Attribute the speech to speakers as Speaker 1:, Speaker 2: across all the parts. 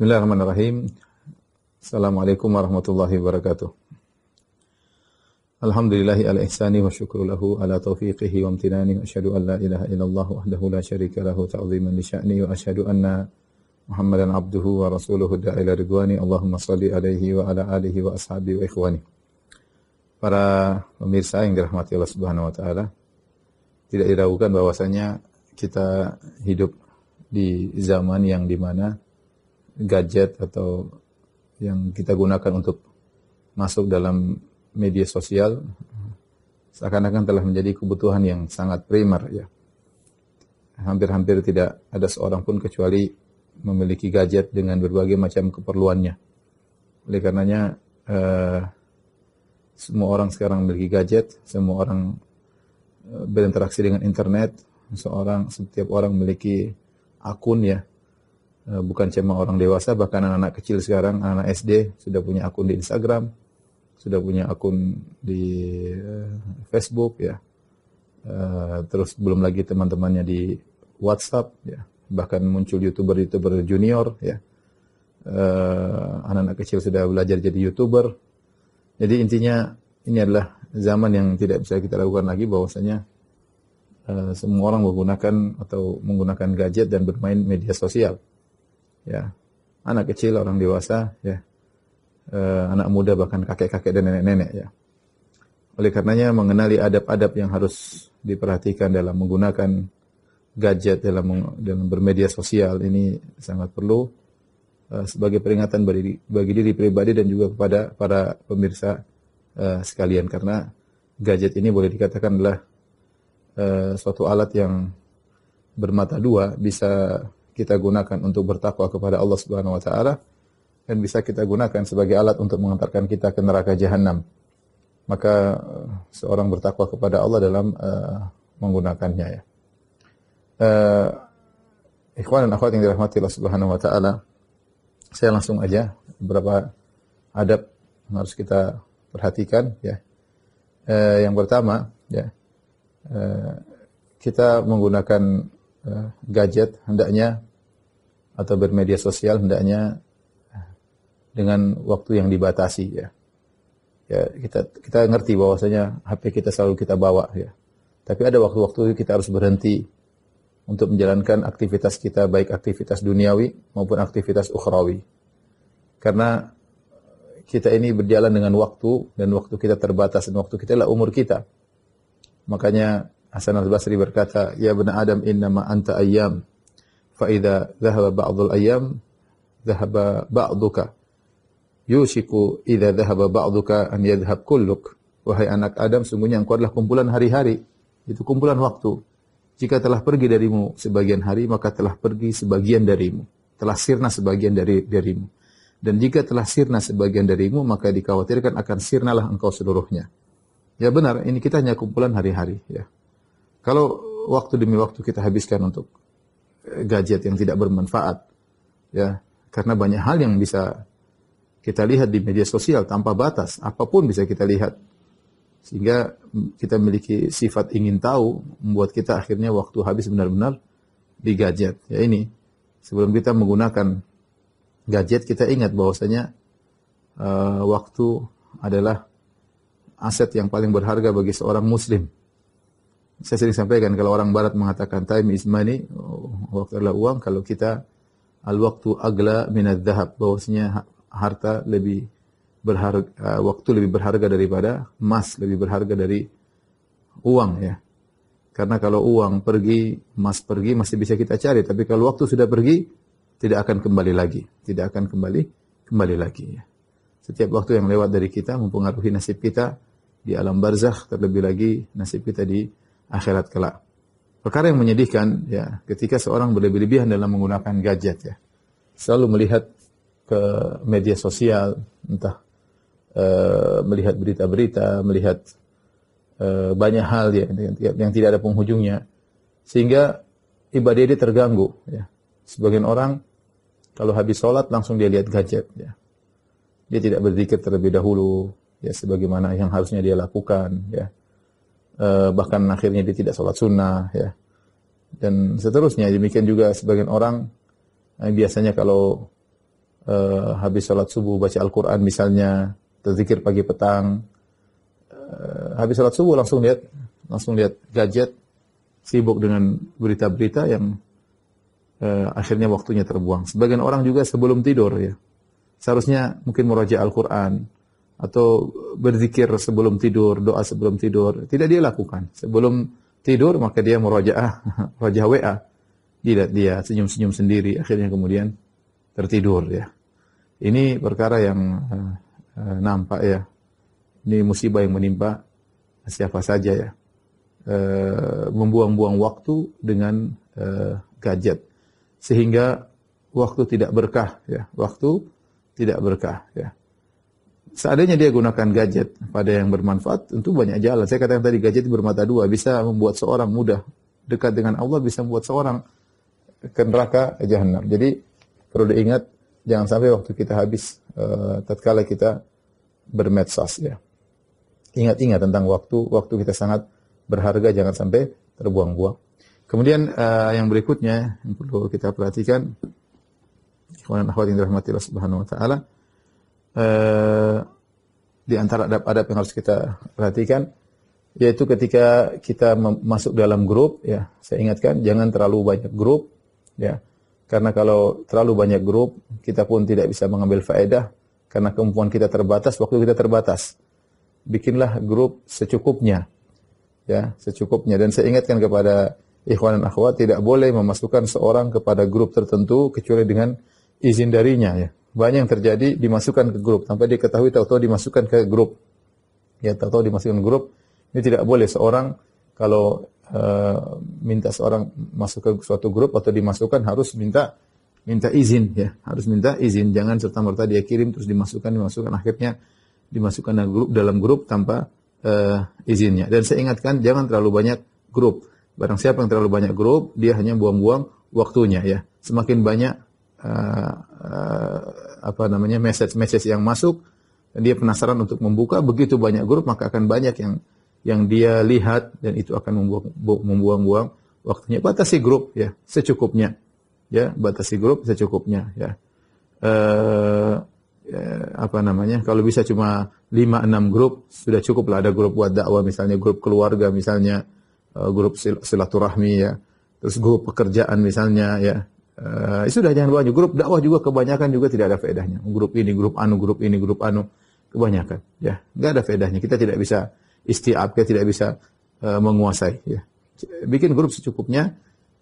Speaker 1: Bismillahirrahmanirrahim. Assalamualaikum warahmatullahi wabarakatuh. Alhamdulillahi ala ihsani wa syukru lahu ala taufiqihi wa amtinani wa ashadu an la ilaha illallah ahdahu la syarika lahu ta'ziman li sya'ni wa ashadu anna Muhammadan abduhu wa rasuluhu da'ila ridwani Allahumma salli alaihi wa ala alihi wa ashabi wa ikhwani. Para pemirsa yang dirahmati Allah Subhanahu wa taala, tidak diragukan bahwasanya kita hidup di zaman yang dimana mana gadget atau yang kita gunakan untuk masuk dalam media sosial seakan-akan telah menjadi kebutuhan yang sangat primer ya. Hampir-hampir tidak ada seorang pun kecuali memiliki gadget dengan berbagai macam keperluannya. Oleh karenanya eh, semua orang sekarang memiliki gadget, semua orang eh, berinteraksi dengan internet, seorang setiap orang memiliki akun ya Eh, bukan cuma orang dewasa, bahkan anak-anak kecil sekarang, anak SD sudah punya akun di Instagram, sudah punya akun di eh, Facebook ya. Eh, terus belum lagi teman-temannya di WhatsApp ya, bahkan muncul youtuber-youtuber junior ya. Anak-anak kecil sudah belajar jadi youtuber. Jadi intinya ini adalah zaman yang tidak bisa kita lakukan lagi bahwasanya semua orang menggunakan atau menggunakan gadget dan bermain media sosial ya anak kecil, orang dewasa, ya e, anak muda bahkan kakek-kakek dan nenek-nenek ya. Oleh karenanya mengenali adab-adab yang harus diperhatikan dalam menggunakan gadget dalam dalam bermedia sosial ini sangat perlu e, sebagai peringatan bagi, bagi diri pribadi dan juga kepada para pemirsa e, sekalian karena gadget ini boleh dikatakan adalah suatu alat yang bermata dua bisa kita gunakan untuk bertakwa kepada Allah Subhanahu wa taala dan bisa kita gunakan sebagai alat untuk mengantarkan kita ke neraka jahanam. Maka eh, seorang bertakwa kepada Allah dalam uh, menggunakannya ya. Uh, ikhwan dan akhwat yang dirahmati Allah Subhanahu wa taala, saya langsung aja beberapa adab yang harus kita perhatikan ya. Uh, yang pertama ya. Uh, kita menggunakan uh, gadget hendaknya atau bermedia sosial hendaknya dengan waktu yang dibatasi ya. Ya, kita kita ngerti bahwasanya HP kita selalu kita bawa ya. Tapi ada waktu-waktu kita harus berhenti untuk menjalankan aktivitas kita baik aktivitas duniawi maupun aktivitas ukhrawi. Karena kita ini berjalan dengan waktu dan waktu kita terbatas dan waktu kita adalah umur kita. Makanya Hasan Al-Basri berkata, "Ya benar Adam, innama anta ayam فإذا ذهب بعض الأيام ذهب بعضك yusiku idza dhahaba ba'duka an yadhhab kulluk wahai anak Adam sungguhnya engkau adalah kumpulan hari-hari itu kumpulan waktu jika telah pergi darimu sebagian hari maka telah pergi sebagian darimu telah sirna sebagian dari darimu dan jika telah sirna sebagian darimu maka dikhawatirkan akan sirnalah engkau seluruhnya ya benar ini kita hanya kumpulan hari-hari ya kalau waktu demi waktu kita habiskan untuk gadget yang tidak bermanfaat. Ya, karena banyak hal yang bisa kita lihat di media sosial tanpa batas, apapun bisa kita lihat. Sehingga kita memiliki sifat ingin tahu membuat kita akhirnya waktu habis benar-benar di gadget. Ya ini sebelum kita menggunakan gadget kita ingat bahwasanya uh, waktu adalah aset yang paling berharga bagi seorang muslim. Saya sering sampaikan kalau orang barat mengatakan time is money, oh, waktu adalah uang, kalau kita al-waktu agla minad dhahab, bahwasanya harta lebih berharga, uh, waktu lebih berharga daripada emas, lebih berharga dari uang ya. Karena kalau uang pergi, emas pergi masih bisa kita cari, tapi kalau waktu sudah pergi tidak akan kembali lagi, tidak akan kembali kembali lagi ya. Setiap waktu yang lewat dari kita mempengaruhi nasib kita di alam barzakh, terlebih lagi nasib kita di akhirat kelak. Perkara yang menyedihkan ya ketika seorang berlebih-lebihan dalam menggunakan gadget ya. Selalu melihat ke media sosial entah e, melihat berita-berita, melihat e, banyak hal ya yang, tidak ada penghujungnya sehingga ibadah dia terganggu ya. Sebagian orang kalau habis sholat langsung dia lihat gadget ya. Dia tidak berzikir terlebih dahulu ya sebagaimana yang harusnya dia lakukan ya eh, bahkan akhirnya dia tidak sholat sunnah ya dan seterusnya demikian juga sebagian orang eh, biasanya kalau eh, habis sholat subuh baca Al-Quran misalnya terzikir pagi petang eh, habis sholat subuh langsung lihat langsung lihat gadget sibuk dengan berita-berita yang eh, akhirnya waktunya terbuang sebagian orang juga sebelum tidur ya seharusnya mungkin meraja Al-Quran atau berzikir sebelum tidur, doa sebelum tidur. Tidak dia lakukan. Sebelum tidur maka dia murajaah, rajah WA. Tidak dia senyum-senyum sendiri akhirnya kemudian tertidur ya. Ini perkara yang uh, uh, nampak ya. Ini musibah yang menimpa siapa saja ya. Uh, membuang-buang waktu dengan uh, gadget sehingga waktu tidak berkah ya. Waktu tidak berkah ya seadanya dia gunakan gadget pada yang bermanfaat, tentu banyak jalan. Saya katakan tadi gadget bermata dua, bisa membuat seorang mudah dekat dengan Allah, bisa membuat seorang ke neraka jahanam. Jadi perlu diingat jangan sampai waktu kita habis uh, tatkala kita bermedsos ya. Ingat-ingat tentang waktu, waktu kita sangat berharga jangan sampai terbuang-buang. Kemudian uh, yang berikutnya yang perlu kita perhatikan, kawan akhwat yang dirahmati Allah Subhanahu wa taala, Eh, di antara adab-adab yang harus kita perhatikan yaitu ketika kita masuk dalam grup ya saya ingatkan jangan terlalu banyak grup ya karena kalau terlalu banyak grup kita pun tidak bisa mengambil faedah karena kemampuan kita terbatas waktu kita terbatas bikinlah grup secukupnya ya secukupnya dan saya ingatkan kepada ikhwan dan akhwat tidak boleh memasukkan seorang kepada grup tertentu kecuali dengan izin darinya ya. Banyak yang terjadi dimasukkan ke grup tanpa diketahui tahu-tahu dimasukkan ke grup. Ya tahu-tahu dimasukkan ke grup. Ini tidak boleh seorang kalau uh, minta seorang masuk ke suatu grup atau dimasukkan harus minta minta izin ya, harus minta izin. Jangan serta merta dia kirim terus dimasukkan dimasukkan akhirnya dimasukkan dalam grup dalam grup tanpa uh, izinnya. Dan saya ingatkan jangan terlalu banyak grup. Barang siapa yang terlalu banyak grup, dia hanya buang-buang waktunya ya. Semakin banyak uh, apa namanya message-message yang masuk dan dia penasaran untuk membuka begitu banyak grup maka akan banyak yang yang dia lihat dan itu akan membuang-buang waktunya batasi grup ya secukupnya ya batasi grup secukupnya ya uh, uh, apa namanya kalau bisa cuma 5 6 grup sudah cukup lah ada grup buat dakwah misalnya grup keluarga misalnya uh, grup sil silaturahmi ya terus grup pekerjaan misalnya ya Uh, eh, sudah jangan banyak grup dakwah juga kebanyakan juga tidak ada faedahnya. Grup ini, grup anu, grup ini, grup anu kebanyakan ya nggak ada faedahnya kita tidak bisa istiab kita tidak bisa uh, menguasai ya bikin grup secukupnya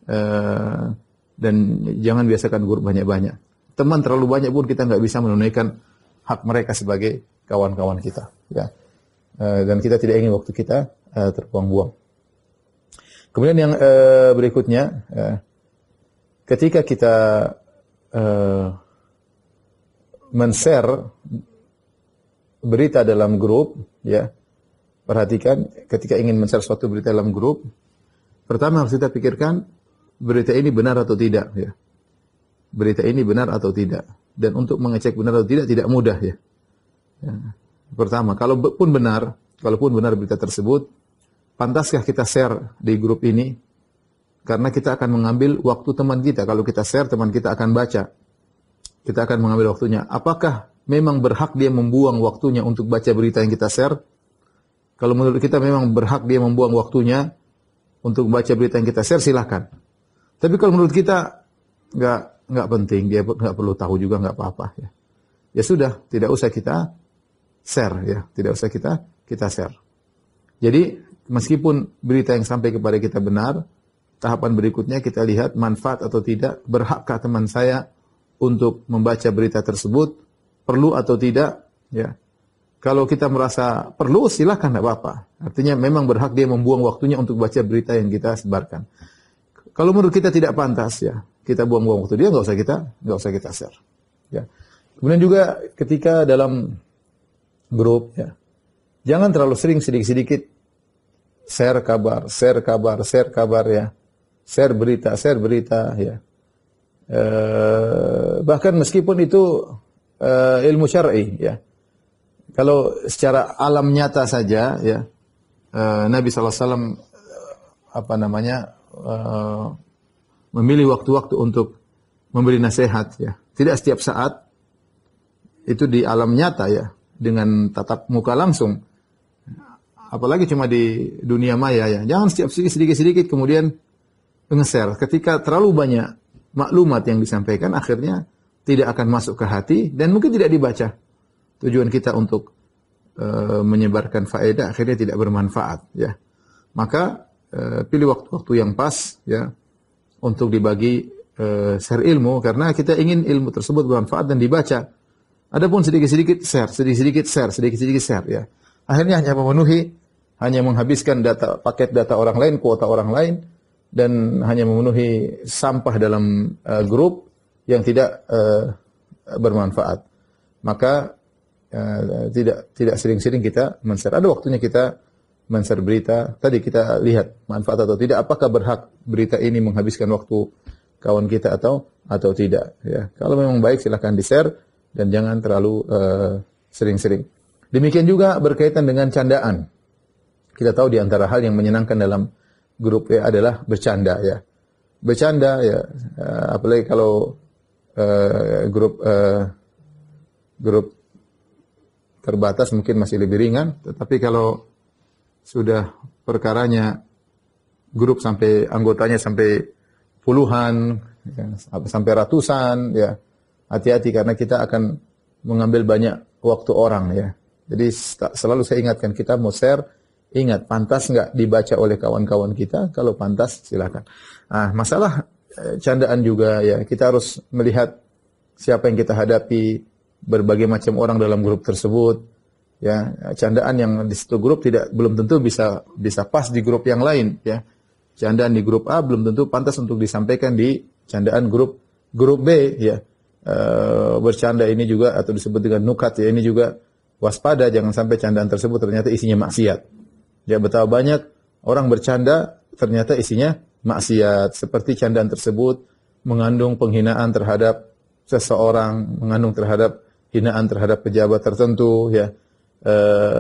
Speaker 1: uh, dan jangan biasakan grup banyak-banyak teman terlalu banyak pun kita nggak bisa menunaikan hak mereka sebagai kawan-kawan kita ya uh, dan kita tidak ingin waktu kita uh, terbuang-buang kemudian yang uh, berikutnya uh, ketika kita uh, men-share berita dalam grup, ya, perhatikan ketika ingin men-share suatu berita dalam grup, pertama harus kita pikirkan berita ini benar atau tidak, ya. Berita ini benar atau tidak. Dan untuk mengecek benar atau tidak tidak mudah, ya. ya. Pertama, kalau pun benar, kalau pun benar berita tersebut, pantaskah kita share di grup ini? Karena kita akan mengambil waktu teman kita. Kalau kita share, teman kita akan baca. Kita akan mengambil waktunya. Apakah memang berhak dia membuang waktunya untuk baca berita yang kita share? Kalau menurut kita memang berhak dia membuang waktunya untuk baca berita yang kita share, silahkan. Tapi kalau menurut kita nggak nggak penting, dia nggak perlu tahu juga nggak apa-apa ya. Ya sudah, tidak usah kita share ya, tidak usah kita kita share. Jadi meskipun berita yang sampai kepada kita benar, tahapan berikutnya kita lihat manfaat atau tidak, berhakkah teman saya untuk membaca berita tersebut, perlu atau tidak, ya. Kalau kita merasa perlu silahkan tidak apa-apa. Artinya memang berhak dia membuang waktunya untuk baca berita yang kita sebarkan. Kalau menurut kita tidak pantas ya, kita buang-buang waktu dia nggak usah kita nggak usah kita share. Ya. Kemudian juga ketika dalam grup ya, jangan terlalu sering sedikit-sedikit share kabar, share kabar, share kabar ya share berita, share berita, ya. Eh, bahkan meskipun itu eh, ilmu syar'i, ya. Kalau secara alam nyata saja, ya, eh, Nabi saw eh, apa namanya eh, memilih waktu-waktu untuk memberi nasihat, ya. Tidak setiap saat itu di alam nyata, ya, dengan tatap muka langsung apalagi cuma di dunia maya ya. Jangan setiap sedikit-sedikit kemudian Pengeser. Ketika terlalu banyak maklumat yang disampaikan, akhirnya tidak akan masuk ke hati dan mungkin tidak dibaca. Tujuan kita untuk e, menyebarkan faedah akhirnya tidak bermanfaat, ya. Maka e, pilih waktu-waktu yang pas, ya, untuk dibagi e, share ilmu karena kita ingin ilmu tersebut bermanfaat dan dibaca. Adapun sedikit-sedikit share, sedikit-sedikit share, sedikit-sedikit share, ya. Akhirnya hanya memenuhi, hanya menghabiskan data paket data orang lain, kuota orang lain, dan hanya memenuhi sampah dalam uh, grup yang tidak uh, bermanfaat. Maka uh, tidak tidak sering-sering kita men Ada waktunya kita men berita. Tadi kita lihat manfaat atau tidak. Apakah berhak berita ini menghabiskan waktu kawan kita atau atau tidak. Ya. Kalau memang baik silahkan di-share dan jangan terlalu sering-sering. Uh, Demikian juga berkaitan dengan candaan. Kita tahu di antara hal yang menyenangkan dalam grup WA adalah bercanda ya. Bercanda ya, eh, apalagi kalau uh, grup uh, grup terbatas mungkin masih lebih ringan, tetapi kalau sudah perkaranya grup sampai anggotanya sampai puluhan ya, sampai ratusan ya hati-hati karena kita akan mengambil banyak waktu orang ya. Jadi selalu saya ingatkan kita mau share Ingat, pantas nggak dibaca oleh kawan-kawan kita? Kalau pantas, silakan. Ah, masalah eh, candaan juga ya, kita harus melihat siapa yang kita hadapi, berbagai macam orang dalam grup tersebut. Ya, candaan yang di satu grup tidak belum tentu bisa bisa pas di grup yang lain. Ya, candaan di grup A belum tentu pantas untuk disampaikan di candaan grup grup B. Ya, e, bercanda ini juga atau disebut dengan nukat ya ini juga waspada jangan sampai candaan tersebut ternyata isinya maksiat. Ya betapa banyak orang bercanda ternyata isinya maksiat. Seperti candaan tersebut mengandung penghinaan terhadap seseorang, mengandung terhadap hinaan terhadap pejabat tertentu, ya e,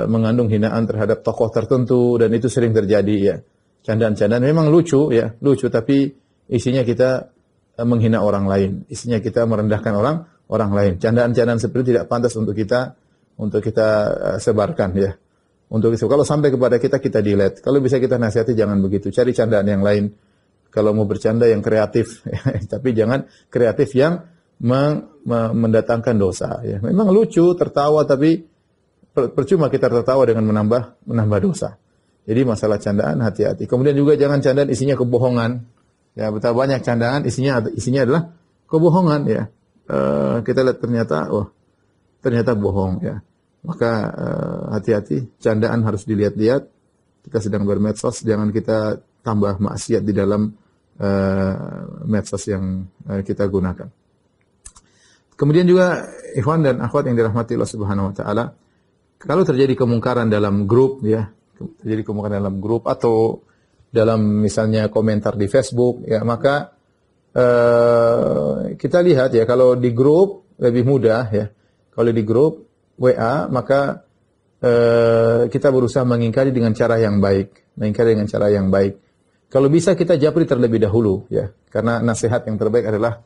Speaker 1: mengandung hinaan terhadap tokoh tertentu dan itu sering terjadi ya. Candaan-candaan memang lucu ya, lucu tapi isinya kita e, menghina orang lain, isinya kita merendahkan orang orang lain. Candaan-candaan seperti itu tidak pantas untuk kita untuk kita e, sebarkan ya untuk itu. Kalau sampai kepada kita, kita delete. Kalau bisa kita nasihati, jangan begitu. Cari candaan yang lain. Kalau mau bercanda yang kreatif, tapi jangan kreatif yang mendatangkan dosa. Ya. Memang lucu, tertawa, tapi percuma kita tertawa dengan menambah menambah dosa. Jadi masalah candaan hati-hati. Kemudian juga jangan candaan isinya kebohongan. Ya betapa banyak candaan isinya isinya adalah kebohongan ya. E, kita lihat ternyata, oh ternyata bohong ya. Maka eh, hati-hati, uh, candaan harus dilihat-lihat. Kita sedang bermedsos, jangan kita tambah maksiat di dalam uh, medsos yang uh, kita gunakan. Kemudian juga ikhwan dan akhwat yang dirahmati Allah Subhanahu wa taala, kalau terjadi kemungkaran dalam grup ya, terjadi kemungkaran dalam grup atau dalam misalnya komentar di Facebook ya, maka uh, kita lihat ya kalau di grup lebih mudah ya. Kalau di grup WA, maka uh, kita berusaha mengingkari dengan cara yang baik, mengingkari dengan cara yang baik. Kalau bisa kita japri terlebih dahulu, ya, karena nasihat yang terbaik adalah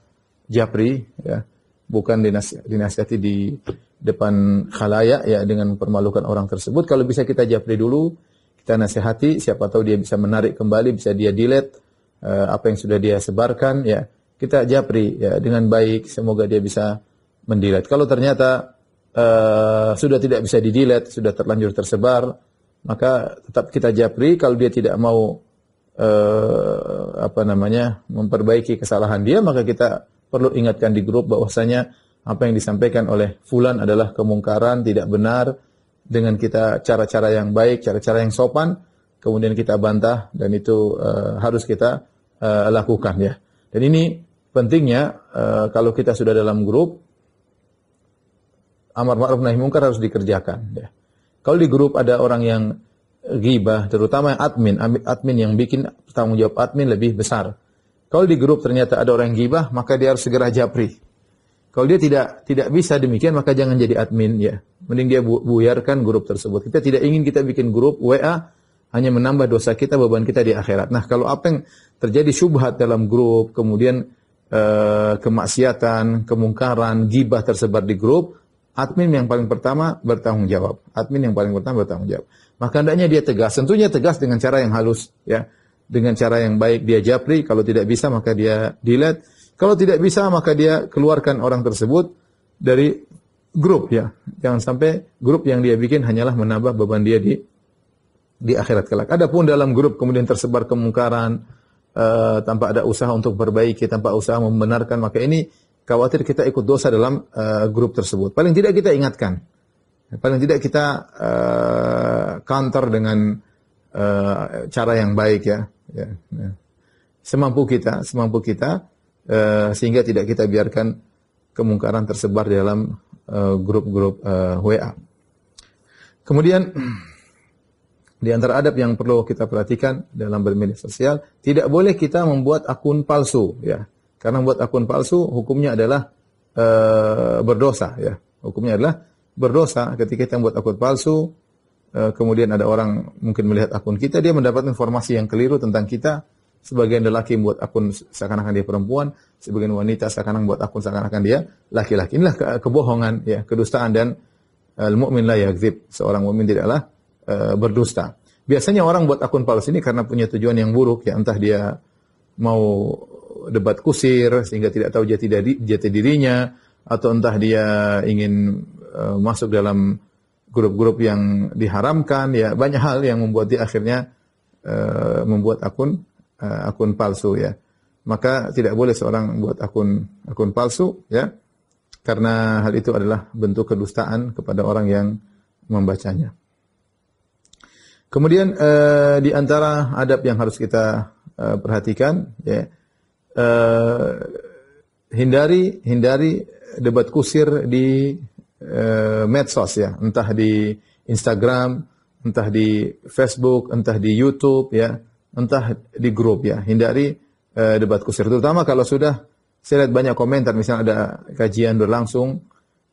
Speaker 1: japri, ya, bukan dinasi dinasihati di depan khalayak, ya, dengan mempermalukan orang tersebut. Kalau bisa kita japri dulu, kita nasihati, siapa tahu dia bisa menarik kembali, bisa dia delete uh, apa yang sudah dia sebarkan, ya, kita japri, ya, dengan baik, semoga dia bisa mendilat. Kalau ternyata uh, sudah tidak bisa didelete, sudah terlanjur tersebar, maka tetap kita japri kalau dia tidak mau uh, apa namanya memperbaiki kesalahan dia, maka kita perlu ingatkan di grup bahwasanya apa yang disampaikan oleh fulan adalah kemungkaran, tidak benar dengan kita cara-cara yang baik, cara-cara yang sopan, kemudian kita bantah dan itu uh, harus kita uh, lakukan ya. Dan ini pentingnya uh, kalau kita sudah dalam grup amar ma'ruf nahi mungkar harus dikerjakan ya. Kalau di grup ada orang yang ghibah, terutama yang admin, admin yang bikin tanggung jawab admin lebih besar. Kalau di grup ternyata ada orang yang ghibah, maka dia harus segera japri. Kalau dia tidak tidak bisa demikian, maka jangan jadi admin ya. Mending dia bu buyarkan grup tersebut. Kita tidak ingin kita bikin grup WA hanya menambah dosa kita, beban kita di akhirat. Nah, kalau apa yang terjadi syubhat dalam grup, kemudian eh, kemaksiatan, kemungkaran, gibah tersebar di grup, admin yang paling pertama bertanggung jawab. Admin yang paling pertama bertanggung jawab. Maka hendaknya dia tegas. Tentunya tegas dengan cara yang halus, ya. Dengan cara yang baik dia japri. Kalau tidak bisa maka dia delete. Kalau tidak bisa maka dia keluarkan orang tersebut dari grup ya. Jangan sampai grup yang dia bikin hanyalah menambah beban dia di di akhirat kelak. Adapun dalam grup kemudian tersebar kemungkaran uh, tanpa ada usaha untuk perbaiki, tanpa usaha membenarkan maka ini khawatir kita ikut dosa dalam uh, grup tersebut. Paling tidak kita ingatkan. Paling tidak kita uh, counter dengan uh, cara yang baik ya. ya, ya. Semampu kita, semampu kita uh, sehingga tidak kita biarkan kemungkaran tersebar di dalam grup-grup uh, uh, WA. Kemudian di antara adab yang perlu kita perhatikan dalam bermedia sosial, tidak boleh kita membuat akun palsu ya karena buat akun palsu hukumnya adalah e, berdosa ya. Hukumnya adalah berdosa ketika kita buat akun palsu e, kemudian ada orang mungkin melihat akun kita dia mendapat informasi yang keliru tentang kita sebagian lelaki buat akun seakan-akan dia perempuan, sebagian wanita seakan-akan buat akun seakan-akan dia laki-laki. Inilah ke kebohongan ya, kedustaan dan eh, al-mu'min la yakzib. Seorang mukmin tidaklah e, berdusta. Biasanya orang buat akun palsu ini karena punya tujuan yang buruk ya, entah dia mau debat kusir sehingga tidak tahu jati dari jati dirinya atau entah dia ingin uh, masuk dalam grup-grup yang diharamkan ya banyak hal yang membuat dia akhirnya uh, membuat akun uh, akun palsu ya maka tidak boleh seorang buat akun akun palsu ya karena hal itu adalah bentuk kedustaan kepada orang yang membacanya kemudian uh, di antara adab yang harus kita uh, perhatikan ya uh, hindari hindari debat kusir di uh, medsos ya, entah di Instagram, entah di Facebook, entah di YouTube ya, entah di grup ya. Hindari uh, debat kusir terutama kalau sudah saya lihat banyak komentar misalnya ada kajian berlangsung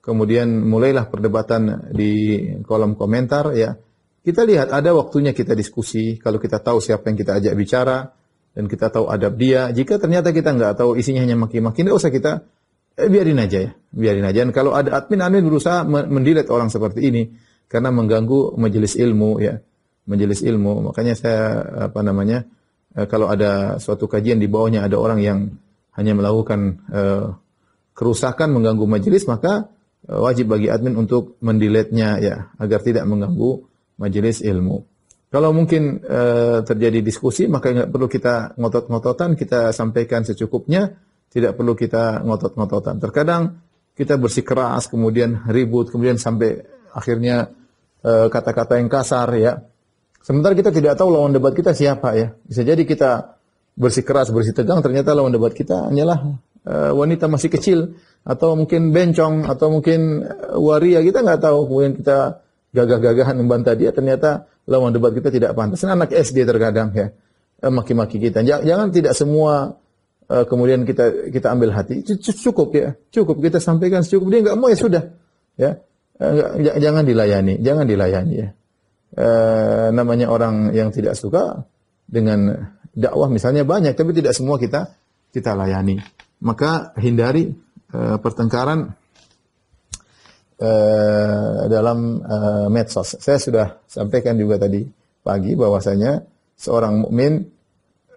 Speaker 1: kemudian mulailah perdebatan di kolom komentar ya. Kita lihat ada waktunya kita diskusi kalau kita tahu siapa yang kita ajak bicara, dan kita tahu adab dia. Jika ternyata kita nggak tahu isinya hanya maki-maki, tidak usah kita eh, biarin aja ya, biarin aja. Dan kalau ada admin admin berusaha mendilet orang seperti ini karena mengganggu majelis ilmu ya, majelis ilmu. Makanya saya apa namanya eh, kalau ada suatu kajian di bawahnya ada orang yang hanya melakukan eh, kerusakan mengganggu majelis maka eh, wajib bagi admin untuk mendiletnya ya agar tidak mengganggu majelis ilmu. Kalau mungkin e, terjadi diskusi, maka nggak perlu kita ngotot-ngototan, kita sampaikan secukupnya, tidak perlu kita ngotot-ngototan. Terkadang kita bersikeras, kemudian ribut, kemudian sampai akhirnya kata eh, kata-kata yang kasar ya. Sementara kita tidak tahu lawan debat kita siapa ya. Bisa jadi kita bersikeras, bersitegang, ternyata lawan debat kita hanyalah e, wanita masih kecil, atau mungkin bencong, atau mungkin waria, kita nggak tahu. Kemudian kita gagah-gagahan membantah dia, ternyata lawan debat kita tidak pantas. Nah, anak SD terkadang ya eh, maki-maki kita. Jangan, jangan tidak semua uh, kemudian kita kita ambil hati. Cukup ya, cukup kita sampaikan cukup. Dia nggak mau ya sudah. Ya, enggak, eh, jangan dilayani, jangan dilayani ya. Uh, namanya orang yang tidak suka dengan dakwah misalnya banyak, tapi tidak semua kita kita layani. Maka hindari uh, pertengkaran Eh, dalam eh, medsos. Saya sudah sampaikan juga tadi pagi bahwasanya seorang mukmin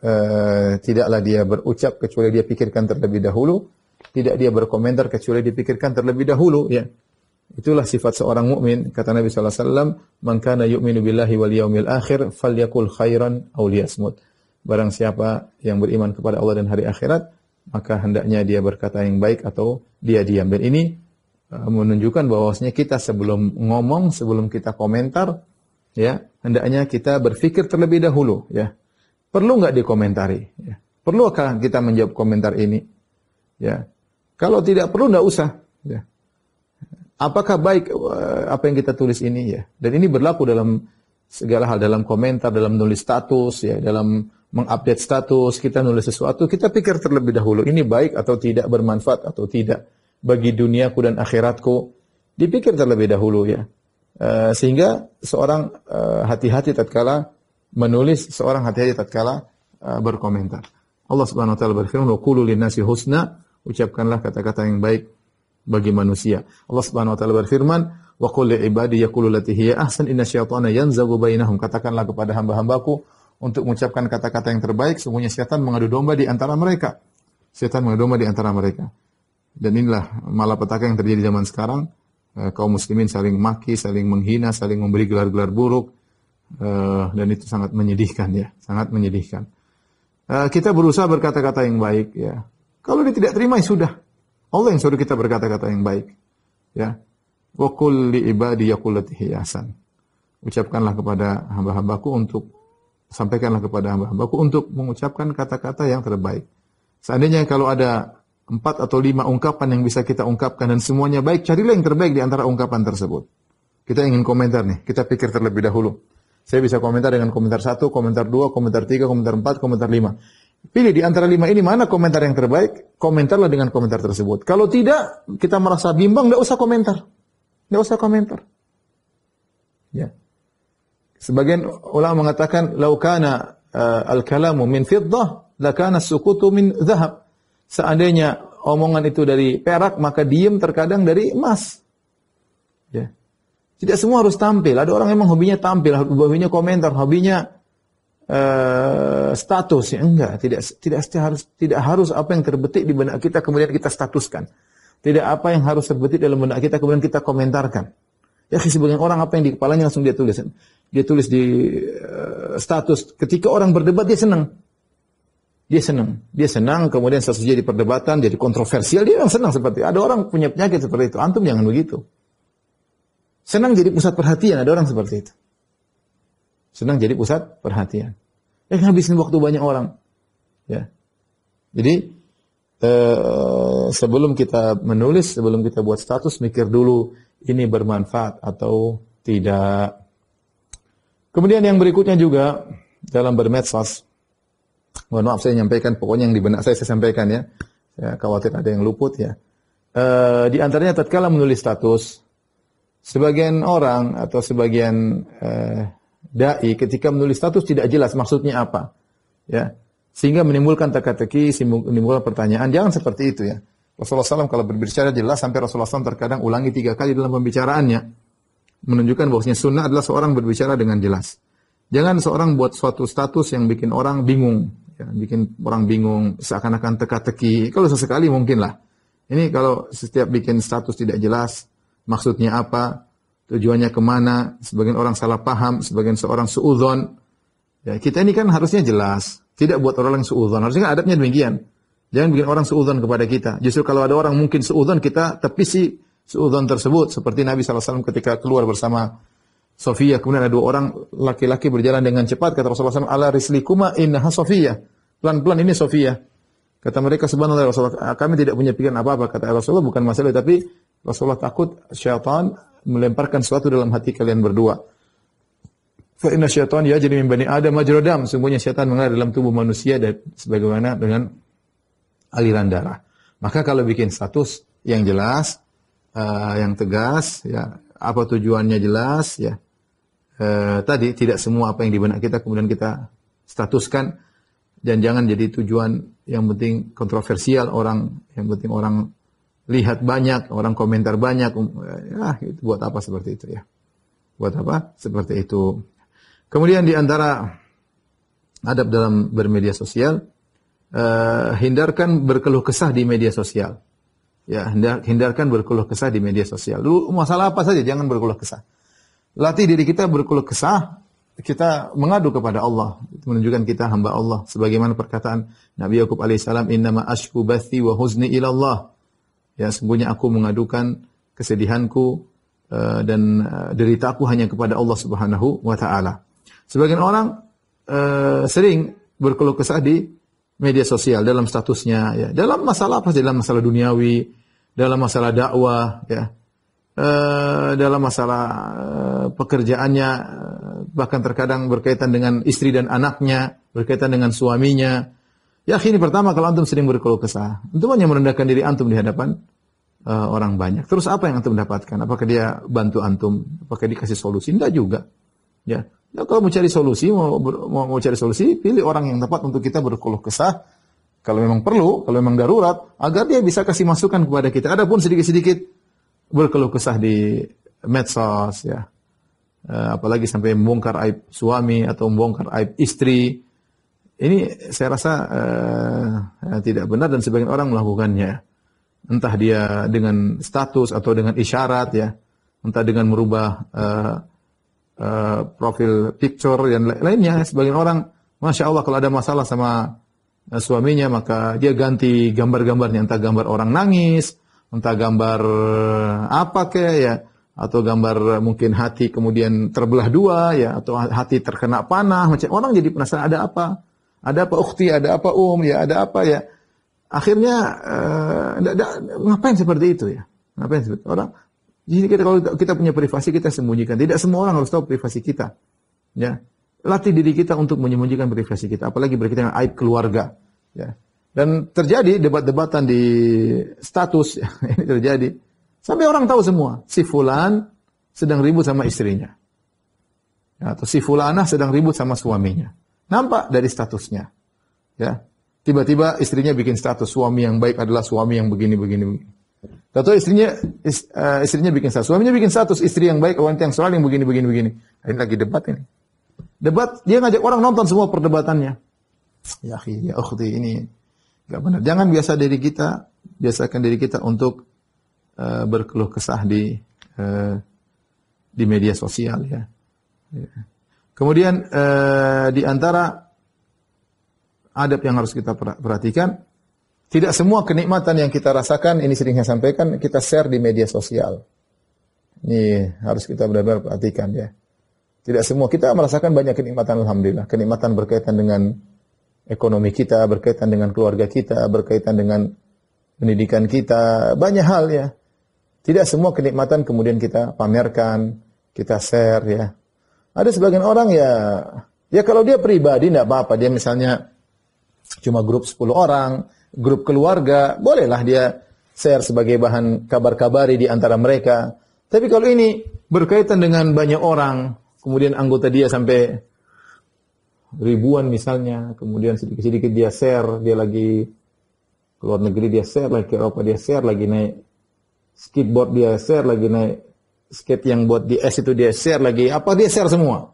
Speaker 1: eh, tidaklah dia berucap kecuali dia pikirkan terlebih dahulu, tidak dia berkomentar kecuali dipikirkan terlebih dahulu ya. Itulah sifat seorang mukmin kata Nabi sallallahu alaihi wasallam, "Man kana yu'minu billahi wal yaumil akhir yakul khairan aw semut. Barang siapa yang beriman kepada Allah dan hari akhirat, maka hendaknya dia berkata yang baik atau dia diam. Dan ini Eh, menunjukkan bahwasanya kita sebelum ngomong, sebelum kita komentar, ya hendaknya kita berpikir terlebih dahulu, ya perlu nggak dikomentari, ya. perlukah kita menjawab komentar ini, ya kalau tidak perlu nggak usah, ya. apakah baik eh, apa yang kita tulis ini, ya dan ini berlaku dalam segala hal dalam komentar, dalam nulis status, ya dalam mengupdate status kita nulis sesuatu kita pikir terlebih dahulu ini baik atau tidak bermanfaat atau tidak bagi duniaku dan akhiratku dipikir terlebih dahulu ya. Uh, sehingga seorang hati eh, hati-hati tatkala menulis, seorang hati-hati tatkala uh, berkomentar. Allah Subhanahu wa taala berfirman, "Wa husna," ucapkanlah kata-kata yang baik bagi manusia. Allah Subhanahu wa taala berfirman, "Wa qul li ibadi yaqulu lati hiya ahsan inna syaitana yanzagu bainahum." Katakanlah kepada hamba-hambaku untuk mengucapkan kata-kata yang terbaik, semuanya setan mengadu domba di antara mereka. Setan mengadu domba di antara mereka. Dan inilah malapetaka yang terjadi zaman sekarang. E, kaum muslimin saling maki, saling menghina, saling memberi gelar-gelar buruk. E, dan itu sangat menyedihkan ya, sangat menyedihkan. E, kita berusaha berkata-kata yang baik ya. Kalau dia tidak terima ya sudah. Allah yang suruh kita berkata-kata yang baik. Ya. Wa qul li ibadi yaqulati Ucapkanlah kepada hamba-hambaku untuk sampaikanlah kepada hamba-hambaku untuk mengucapkan kata-kata yang terbaik. Seandainya kalau ada empat atau lima ungkapan yang bisa kita ungkapkan dan semuanya baik, carilah yang terbaik di antara ungkapan tersebut. Kita ingin komentar nih, kita pikir terlebih dahulu. Saya bisa komentar dengan komentar satu, komentar dua, komentar tiga, komentar empat, komentar lima. Pilih di antara lima ini mana komentar yang terbaik, komentarlah dengan komentar tersebut. Kalau tidak, kita merasa bimbang, tidak usah komentar. Tidak usah komentar. Ya. Sebagian ulama mengatakan, "Lau kana uh, al-kalamu min fiddah, lakana sukutu min zahab. Seandainya omongan itu dari perak, maka diem terkadang dari emas. Ya. Tidak semua harus tampil. Ada orang memang hobinya tampil, hobinya komentar, hobinya uh, status. Ya, enggak, tidak tidak harus tidak harus apa yang terbetik di benak kita kemudian kita statuskan. Tidak apa yang harus terbetik dalam benak kita kemudian kita komentarkan. Ya sebagian orang apa yang di kepalanya langsung dia tulis. Dia tulis di uh, status. Ketika orang berdebat dia senang. Dia senang. Dia senang, kemudian sesudah jadi perdebatan, jadi kontroversial, dia memang senang seperti itu. Ada orang punya penyakit seperti itu. Antum jangan begitu. Senang jadi pusat perhatian, ada orang seperti itu. Senang jadi pusat perhatian. eh ngabisin waktu banyak orang. Ya. Jadi eh, sebelum kita menulis, sebelum kita buat status, mikir dulu ini bermanfaat atau tidak. Kemudian yang berikutnya juga dalam bermedsos, Mohon maaf saya nyampaikan pokoknya yang di benak saya saya sampaikan ya. Ya, khawatir ada yang luput ya. E, di antaranya tatkala menulis status sebagian orang atau sebagian e, dai ketika menulis status tidak jelas maksudnya apa. Ya. Sehingga menimbulkan teka-teki, menimbulkan pertanyaan. Jangan seperti itu ya. Rasulullah SAW kalau berbicara jelas sampai Rasulullah SAW terkadang ulangi tiga kali dalam pembicaraannya. Menunjukkan bahwasanya sunnah adalah seorang berbicara dengan jelas. Jangan seorang buat suatu status yang bikin orang bingung ya, bikin orang bingung, seakan-akan teka-teki. Kalau sesekali mungkin lah Ini kalau setiap bikin status tidak jelas, maksudnya apa, tujuannya kemana, sebagian orang salah paham, sebagian seorang suudon. Ya, kita ini kan harusnya jelas, tidak buat orang yang suudon. Harusnya kan adabnya demikian. Jangan bikin orang suudon kepada kita. Justru kalau ada orang mungkin suudon, kita tepisi suudon tersebut. Seperti Nabi SAW ketika keluar bersama Sofia. Kemudian ada dua orang laki-laki berjalan dengan cepat. Kata Rasulullah SAW, ala rislikuma innaha Sofia. Pelan-pelan ini Sofia. Kata mereka, sebenarnya Rasulullah, kami tidak punya pikiran apa-apa. Kata Rasulullah, bukan masalah. Tapi Rasulullah takut syaitan melemparkan sesuatu dalam hati kalian berdua. Fa inna syaitan ya jadi Ada Adam majrodam. Semuanya syaitan mengalir dalam tubuh manusia dan sebagaimana dengan aliran darah. Maka kalau bikin status yang jelas, uh, yang tegas, ya apa tujuannya jelas ya. E, tadi tidak semua apa yang di benak kita kemudian kita statuskan dan jangan jadi tujuan yang penting kontroversial orang yang penting orang lihat banyak, orang komentar banyak. Um, ya, ya, itu buat apa seperti itu ya. Buat apa seperti itu. Kemudian di antara adab dalam bermedia sosial, e, hindarkan berkeluh kesah di media sosial. Ya, hindarkan berkeluh kesah di media sosial. Lu masalah apa saja jangan berkeluh kesah. Latih diri kita berkeluh kesah, kita mengadu kepada Allah, itu menunjukkan kita hamba Allah. Sebagaimana perkataan Nabi Yakub alaihissalam, "Innama ashku bathi wa huzni ila Allah." Ya, sungguhnya aku mengadukan kesedihanku uh, dan uh, deritaku hanya kepada Allah Subhanahu wa taala. Sebagian orang uh, sering berkeluh kesah di media sosial, dalam statusnya, ya. dalam masalah apa Dalam masalah duniawi, dalam masalah dakwah, ya. E, dalam masalah e, pekerjaannya, eh, bahkan terkadang berkaitan dengan istri dan anaknya, berkaitan dengan suaminya. Ya ini pertama kalau antum sering berkeluh kesah, antum hanya merendahkan diri antum di hadapan e, orang banyak. Terus apa yang antum dapatkan? Apakah dia bantu antum? Apakah dikasih solusi? Tidak juga. Ya, Ya, kalau mau cari solusi, mau, mau, cari solusi, pilih orang yang tepat untuk kita berkeluh kesah. Kalau memang perlu, kalau memang darurat, agar dia bisa kasih masukan kepada kita. Adapun sedikit-sedikit berkeluh kesah di medsos, ya. Eh, apalagi sampai membongkar aib suami atau membongkar aib istri. Ini saya rasa uh, tidak benar dan sebagian orang melakukannya. Entah dia dengan status atau dengan isyarat, ya. Entah dengan merubah uh, Eh, profil picture dan lainnya. Sebagian orang, masya Allah kalau ada masalah sama eh, suaminya maka dia ganti gambar-gambarnya, entah gambar orang nangis, entah gambar eh, apa kayak ya, atau gambar mungkin hati kemudian terbelah dua ya, atau hati terkena panah. Macam orang jadi penasaran ada apa, ada apa ukti, ada apa um, ya ada apa ya. Akhirnya uh, da, da, ngapain seperti itu ya? Ngapain seperti itu? orang di sini kita kalau kita punya privasi kita sembunyikan. Tidak semua orang harus tahu privasi kita. Ya. Latih diri kita untuk menyembunyikan privasi kita, apalagi berkaitan dengan aib keluarga. Ya. Dan terjadi debat-debatan di status ini terjadi sampai orang tahu semua si fulan sedang ribut sama istrinya. Ya, atau si fulanah sedang ribut sama suaminya. Nampak dari statusnya. Ya. Tiba-tiba istrinya bikin status suami yang baik adalah suami yang begini. begini. Gak tahu istrinya eh, istrinya bikin satu, suaminya bikin satu, istri yang baik, wanita yang soal yang begini begini begini. Ini lagi debat ini. Debat dia ngajak orang nonton semua perdebatannya. Ya akhi, ya ukhti, ini gak benar. Jangan biasa diri kita, biasakan diri kita untuk uh, berkeluh kesah di uh, di media sosial ya. ya. Kemudian uh, di antara adab yang harus kita perhatikan tidak semua kenikmatan yang kita rasakan, ini sering saya sampaikan, kita share di media sosial. Ini harus kita benar-benar perhatikan ya. Tidak semua. Kita merasakan banyak kenikmatan, Alhamdulillah. Kenikmatan berkaitan dengan ekonomi kita, berkaitan dengan keluarga kita, berkaitan dengan pendidikan kita. Banyak hal ya. Tidak semua kenikmatan kemudian kita pamerkan, kita share ya. Ada sebagian orang ya, ya kalau dia pribadi tidak apa-apa. Dia misalnya cuma grup 10 orang, grup keluarga, bolehlah dia share sebagai bahan kabar-kabari di antara mereka. Tapi kalau ini berkaitan dengan banyak orang, kemudian anggota dia sampai ribuan misalnya, kemudian sedikit-sedikit dia share, dia lagi ke luar negeri dia share, lagi ke Eropa dia share, lagi naik skateboard dia share, lagi naik skate yang buat di es itu dia share, lagi apa dia share semua.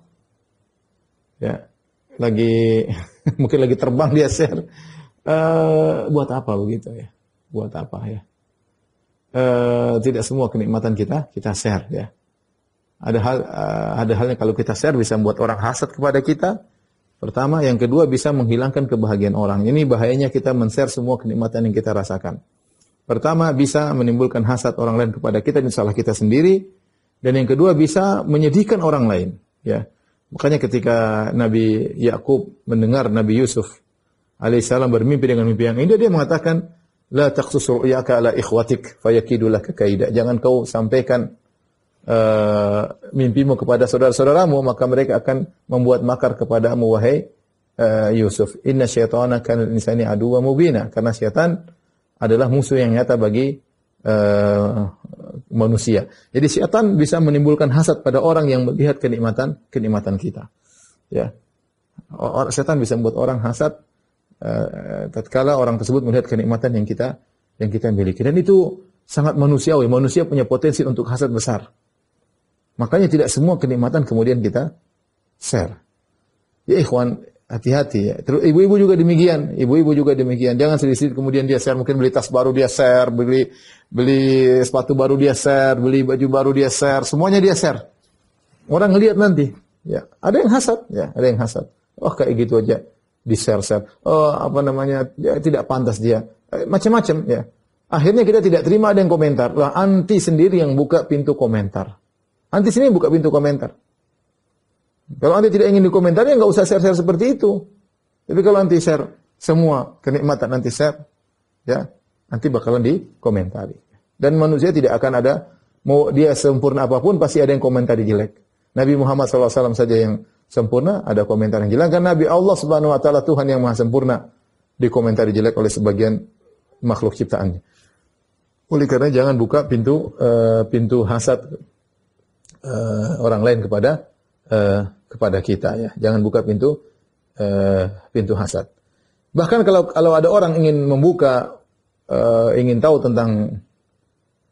Speaker 1: Ya, lagi mungkin lagi terbang dia share Eh, buat apa begitu ya? Buat apa ya? E, tidak semua kenikmatan kita kita share ya. Ada hal eh, ada halnya kalau kita share bisa membuat orang hasad kepada kita. Pertama, yang kedua bisa menghilangkan kebahagiaan orang. Ini bahayanya kita men-share semua kenikmatan yang kita rasakan. Pertama, bisa menimbulkan hasad orang lain kepada kita dan salah kita sendiri. Dan yang kedua bisa menyedihkan orang lain, ya. Makanya ketika Nabi Yakub mendengar Nabi Yusuf alaihissalam bermimpi dengan mimpi yang indah dia mengatakan la taqsus ru'yaka ala ikhwatik fayakidulah kekaidah Jangan kau sampaikan uh, mimpimu kepada saudara-saudaramu maka mereka akan membuat makar kepadamu wahai uh, Yusuf. Inna syaitana kan insani aduwa mubina. Karena syaitan adalah musuh yang nyata bagi uh, manusia. Jadi syaitan bisa menimbulkan hasad pada orang yang melihat kenikmatan kenikmatan kita. Ya. Or, setan bisa membuat orang hasad Eh, tatkala orang tersebut melihat kenikmatan yang kita yang kita miliki dan itu sangat manusiawi manusia punya potensi untuk hasad besar makanya tidak semua kenikmatan kemudian kita share ya ikhwan hati-hati ya ibu-ibu juga demikian ibu-ibu juga demikian jangan sedikit kemudian dia share mungkin beli tas baru dia share beli beli sepatu baru dia share beli baju baru dia share semuanya dia share orang lihat nanti ya ada yang hasad ya ada yang hasad oh, kayak gitu aja share share Oh, apa namanya? Ya, tidak pantas dia. Eh, macam-macam ya. Akhirnya kita tidak terima ada yang komentar. Lah, anti sendiri yang buka pintu komentar. Anti sendiri buka pintu komentar. Kalau anti tidak ingin ya nggak usah share-share seperti itu. Tapi kalau anti share semua kenikmatan anti share, ya nanti bakalan dikomentari. Dan manusia tidak akan ada mau dia sempurna apapun pasti ada yang komentari jelek. Nabi Muhammad SAW saja yang sempurna, ada komentar yang jelek. Karena Nabi Allah Subhanahu wa taala Tuhan yang maha sempurna dikomentari jelek oleh sebagian makhluk ciptaannya. Oleh karena jangan buka pintu uh, pintu hasad uh, orang lain kepada uh, kepada kita ya. Jangan buka pintu uh, pintu hasad. Bahkan kalau kalau ada orang ingin membuka uh, ingin tahu tentang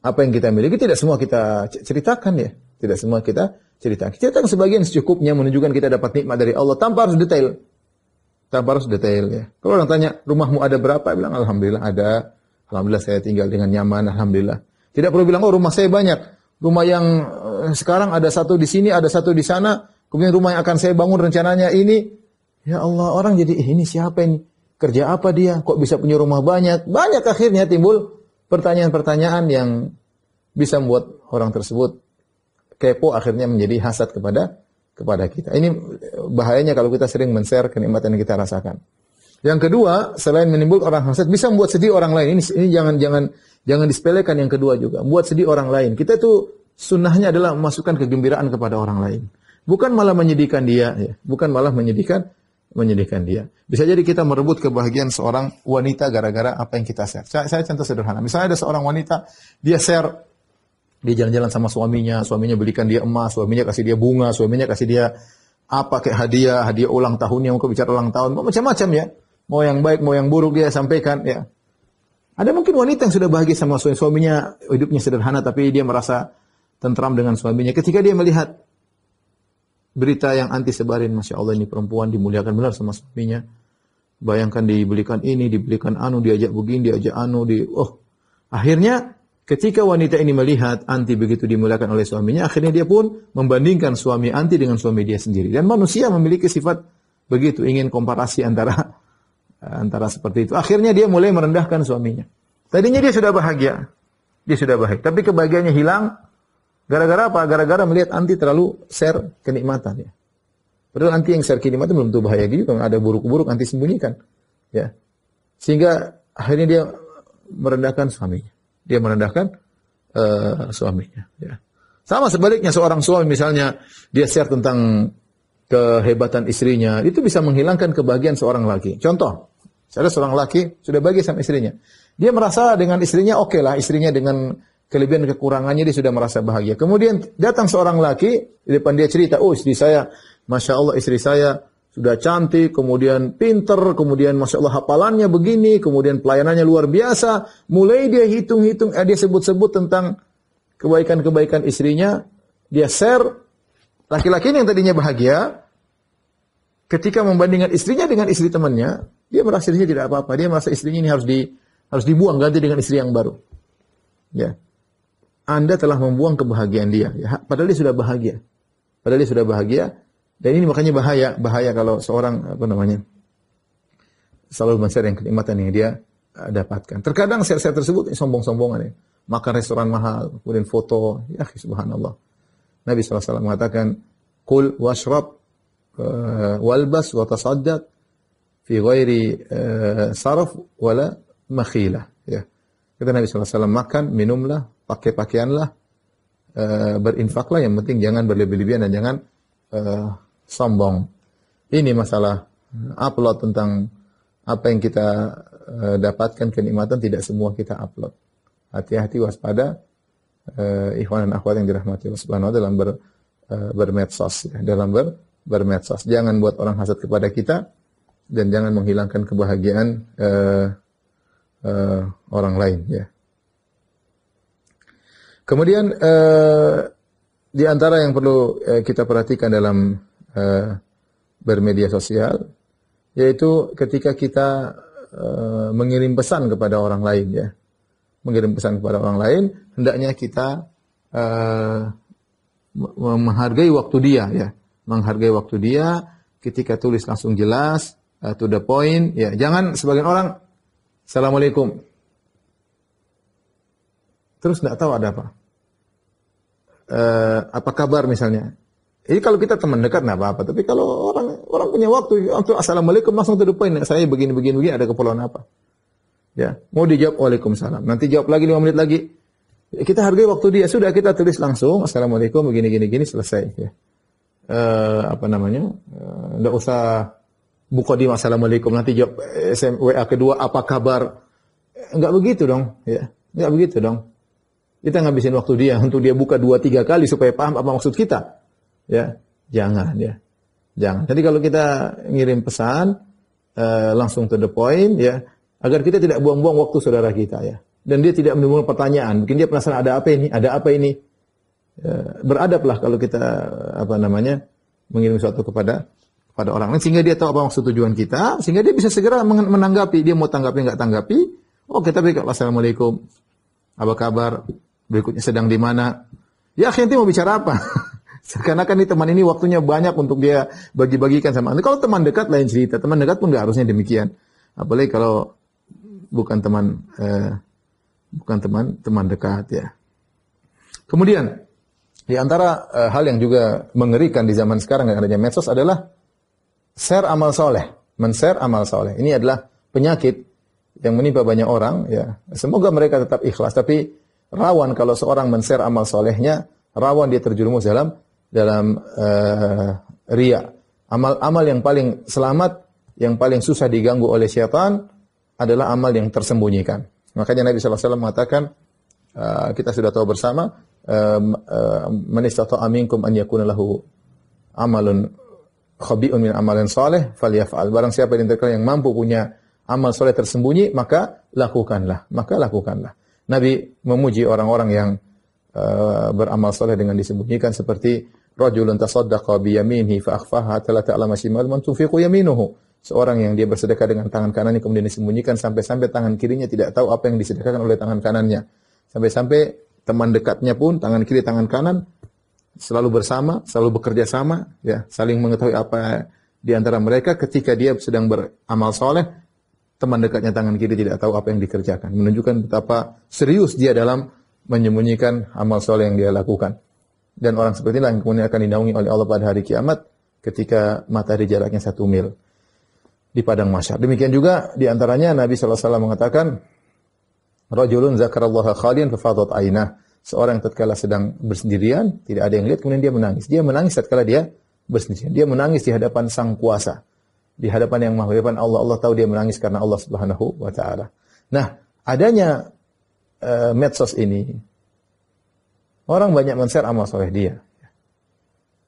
Speaker 1: apa yang kita miliki tidak semua kita ceritakan ya. Tidak semua kita ceritakan. Ceritakan sebagian secukupnya menunjukkan kita dapat nikmat dari Allah tanpa harus detail. Tanpa harus detail ya. Kalau orang tanya, rumahmu ada berapa? Bilang, Alhamdulillah ada. Alhamdulillah saya tinggal dengan nyaman, Alhamdulillah. Tidak perlu bilang, oh rumah saya banyak. Rumah yang eh, sekarang ada satu di sini, ada satu di sana. Kemudian rumah yang akan saya bangun rencananya ini. Ya Allah, orang jadi, eh, ini siapa ini? Kerja apa dia? Kok bisa punya rumah banyak? Banyak akhirnya timbul pertanyaan-pertanyaan yang bisa membuat orang tersebut kepo akhirnya menjadi hasad kepada kepada kita. Ini bahayanya kalau kita sering men-share kenikmatan yang kita rasakan. Yang kedua, selain menimbulkan orang hasad, bisa membuat sedih orang lain. Ini, ini jangan jangan jangan disepelekan yang kedua juga. Membuat sedih orang lain. Kita itu sunnahnya adalah memasukkan kegembiraan kepada orang lain. Bukan malah menyedihkan dia, ya. bukan malah menyedihkan menyedihkan dia. Bisa jadi kita merebut kebahagiaan seorang wanita gara-gara apa yang kita share. Saya, saya contoh sederhana. Misalnya ada seorang wanita, dia share dia jalan-jalan sama suaminya, suaminya belikan dia emas, suaminya kasih dia bunga, suaminya kasih dia apa kayak hadiah, hadiah ulang tahun tahunnya, mau bicara ulang tahun, macam-macam ya. Mau yang baik, mau yang buruk dia sampaikan ya. Ada mungkin wanita yang sudah bahagia sama suami suaminya, hidupnya sederhana tapi dia merasa tentram dengan suaminya. Ketika dia melihat berita yang anti sebarin, masya Allah ini perempuan dimuliakan benar sama suaminya. Bayangkan dibelikan ini, dibelikan anu, diajak begini, diajak anu, di oh akhirnya Ketika wanita ini melihat anti begitu dimulakan oleh suaminya, akhirnya dia pun membandingkan suami anti dengan suami dia sendiri. Dan manusia memiliki sifat begitu, ingin komparasi antara antara seperti itu. Akhirnya dia mulai merendahkan suaminya. Tadinya dia sudah bahagia, dia sudah bahagia. Tapi kebahagiaannya hilang gara-gara apa? Gara-gara melihat anti terlalu share kenikmatan ya. Padahal anti yang share kenikmatan belum tentu bahaya juga, ada buruk-buruk anti sembunyikan. Ya. Sehingga akhirnya dia merendahkan suaminya dia merendahkan uh, suaminya. Ya. Sama sebaliknya seorang suami misalnya dia share tentang kehebatan istrinya, itu bisa menghilangkan kebahagiaan seorang laki. Contoh, ada seorang laki sudah bagi sama istrinya. Dia merasa dengan istrinya oke okay lah, istrinya dengan kelebihan kekurangannya dia sudah merasa bahagia. Kemudian datang seorang laki di depan dia cerita, oh istri saya, masya Allah istri saya sudah cantik, kemudian pinter, kemudian masya Allah hafalannya begini, kemudian pelayanannya luar biasa. Mulai dia hitung-hitung, eh, dia sebut-sebut tentang kebaikan-kebaikan istrinya, dia share. Laki-laki yang tadinya bahagia, ketika membandingkan istrinya dengan istri temannya, dia merasa dirinya tidak apa-apa. Dia merasa istrinya ini harus di harus dibuang ganti dengan istri yang baru. Ya. Anda telah membuang kebahagiaan dia. Ya, padahal dia sudah bahagia. Padahal dia sudah bahagia, dan ini makanya bahaya, bahaya kalau seorang apa namanya selalu mencari yang kenikmatan yang dia eh, dapatkan. Terkadang sehat-sehat tersebut sombong-sombongan ya. Makan restoran mahal, kemudian foto, ya subhanallah. Nabi SAW mengatakan, Kul washrab uh, walbas wa tasaddaq fi ghairi uh, eh, saraf wala makhilah. Ya. Kata Nabi SAW, makan, minumlah, pakai pakaianlah, uh, berinfaklah, yang penting jangan berlebih-lebihan dan jangan uh, sombong. Ini masalah upload tentang apa yang kita eh, dapatkan kenikmatan tidak semua kita upload. Hati-hati waspada uh, ikhwan dan akhwat yang dirahmati Allah Subhanahu wa dalam ber, uh, bermedsos ya, dalam ber, bermedsos. Jangan buat orang hasad kepada kita dan jangan menghilangkan kebahagiaan uh, uh, orang lain ya. Kemudian uh, di antara yang perlu uh, kita perhatikan dalam Eh, bermedia sosial, yaitu ketika kita eh, mengirim pesan kepada orang lain ya, mengirim pesan kepada orang lain, hendaknya kita uh, menghargai waktu dia ya, menghargai waktu dia, ketika tulis langsung jelas, uh, to the point, ya jangan sebagian orang, assalamualaikum, terus tidak tahu ada apa. Uh, apa kabar misalnya? Jadi kalau kita teman dekat nggak apa-apa, tapi kalau orang orang punya waktu, waktu assalamualaikum langsung terdepan. saya begini begini begini ada keperluan apa? Ya, mau dijawab waalaikumsalam. Nanti jawab lagi lima menit lagi. Kita hargai waktu dia. Sudah kita tulis langsung assalamualaikum begini gini gini selesai. Ya. E, apa namanya? Tidak eh, e, usah buka di assalamualaikum nanti jawab eh, SMWA kedua apa kabar? Enggak begitu dong, ya. Enggak begitu dong. Kita ngabisin waktu dia untuk dia buka dua tiga kali supaya paham apa maksud kita ya jangan ya jangan jadi kalau kita ngirim pesan uh, langsung to the point ya agar kita tidak buang-buang waktu saudara kita ya dan dia tidak menimbulkan pertanyaan mungkin dia penasaran ada apa ini ada apa ini ya, beradablah kalau kita apa namanya mengirim sesuatu kepada kepada orang lain sehingga dia tahu apa maksud tujuan kita sehingga dia bisa segera menanggapi dia mau tanggapi nggak tanggapi oh kita baik assalamualaikum apa kabar berikutnya sedang di mana ya akhirnya mau bicara apa Karena kan nih teman ini waktunya banyak untuk dia bagi-bagikan sama anda. Kalau teman dekat lain cerita, teman dekat pun nggak harusnya demikian. Apalagi kalau bukan teman, eh, bukan teman, teman dekat ya. Kemudian di antara eh, hal yang juga mengerikan di zaman sekarang yang adanya medsos adalah share amal soleh, men-share amal soleh. Ini adalah penyakit yang menimpa banyak orang ya. Semoga mereka tetap ikhlas, tapi rawan kalau seorang men-share amal solehnya, rawan dia terjerumus dalam dalam uh, eh, ria. Amal-amal yang paling selamat, yang paling susah diganggu oleh syaitan adalah amal yang tersembunyikan. Makanya Nabi SAW mengatakan, uh, kita sudah tahu bersama, manis istata'a aminkum an yakuna lahu amalun khabi'un min amalin soleh yaf'al. Barang siapa di terkenal yang mampu punya amal soleh tersembunyi, maka lakukanlah. Maka lakukanlah. Nabi memuji orang-orang yang uh, beramal soleh dengan disembunyikan seperti Rajulun tasaddaqa yaminhi fa akhfaha hatta la ta'lama shimal man tunfiqu yaminuhu. Seorang yang dia bersedekah dengan tangan kanannya kemudian disembunyikan sampai-sampai tangan kirinya tidak tahu apa yang disedekahkan oleh tangan kanannya. Sampai-sampai teman dekatnya pun tangan kiri tangan kanan selalu bersama, selalu bekerja sama, ya, saling mengetahui apa di antara mereka ketika dia sedang beramal soleh, teman dekatnya tangan kiri tidak tahu apa yang dikerjakan. Menunjukkan betapa serius dia dalam menyembunyikan amal soleh yang dia lakukan. Dan orang seperti ini kemudian akan dinaungi oleh Allah pada hari kiamat ketika matahari jaraknya satu mil di padang masyar. Demikian juga di antaranya Nabi SAW mengatakan, Rajulun zakarallaha khalian fafadot aynah. Seorang tatkala sedang bersendirian, tidak ada yang lihat, kemudian dia menangis. Dia menangis tatkala dia bersendirian. Dia menangis di hadapan sang kuasa. Di hadapan yang maha hadapan Allah. Allah tahu dia menangis karena Allah subhanahu wa ta'ala. Nah, adanya uh, medsos ini, Orang banyak men-share amal soleh dia.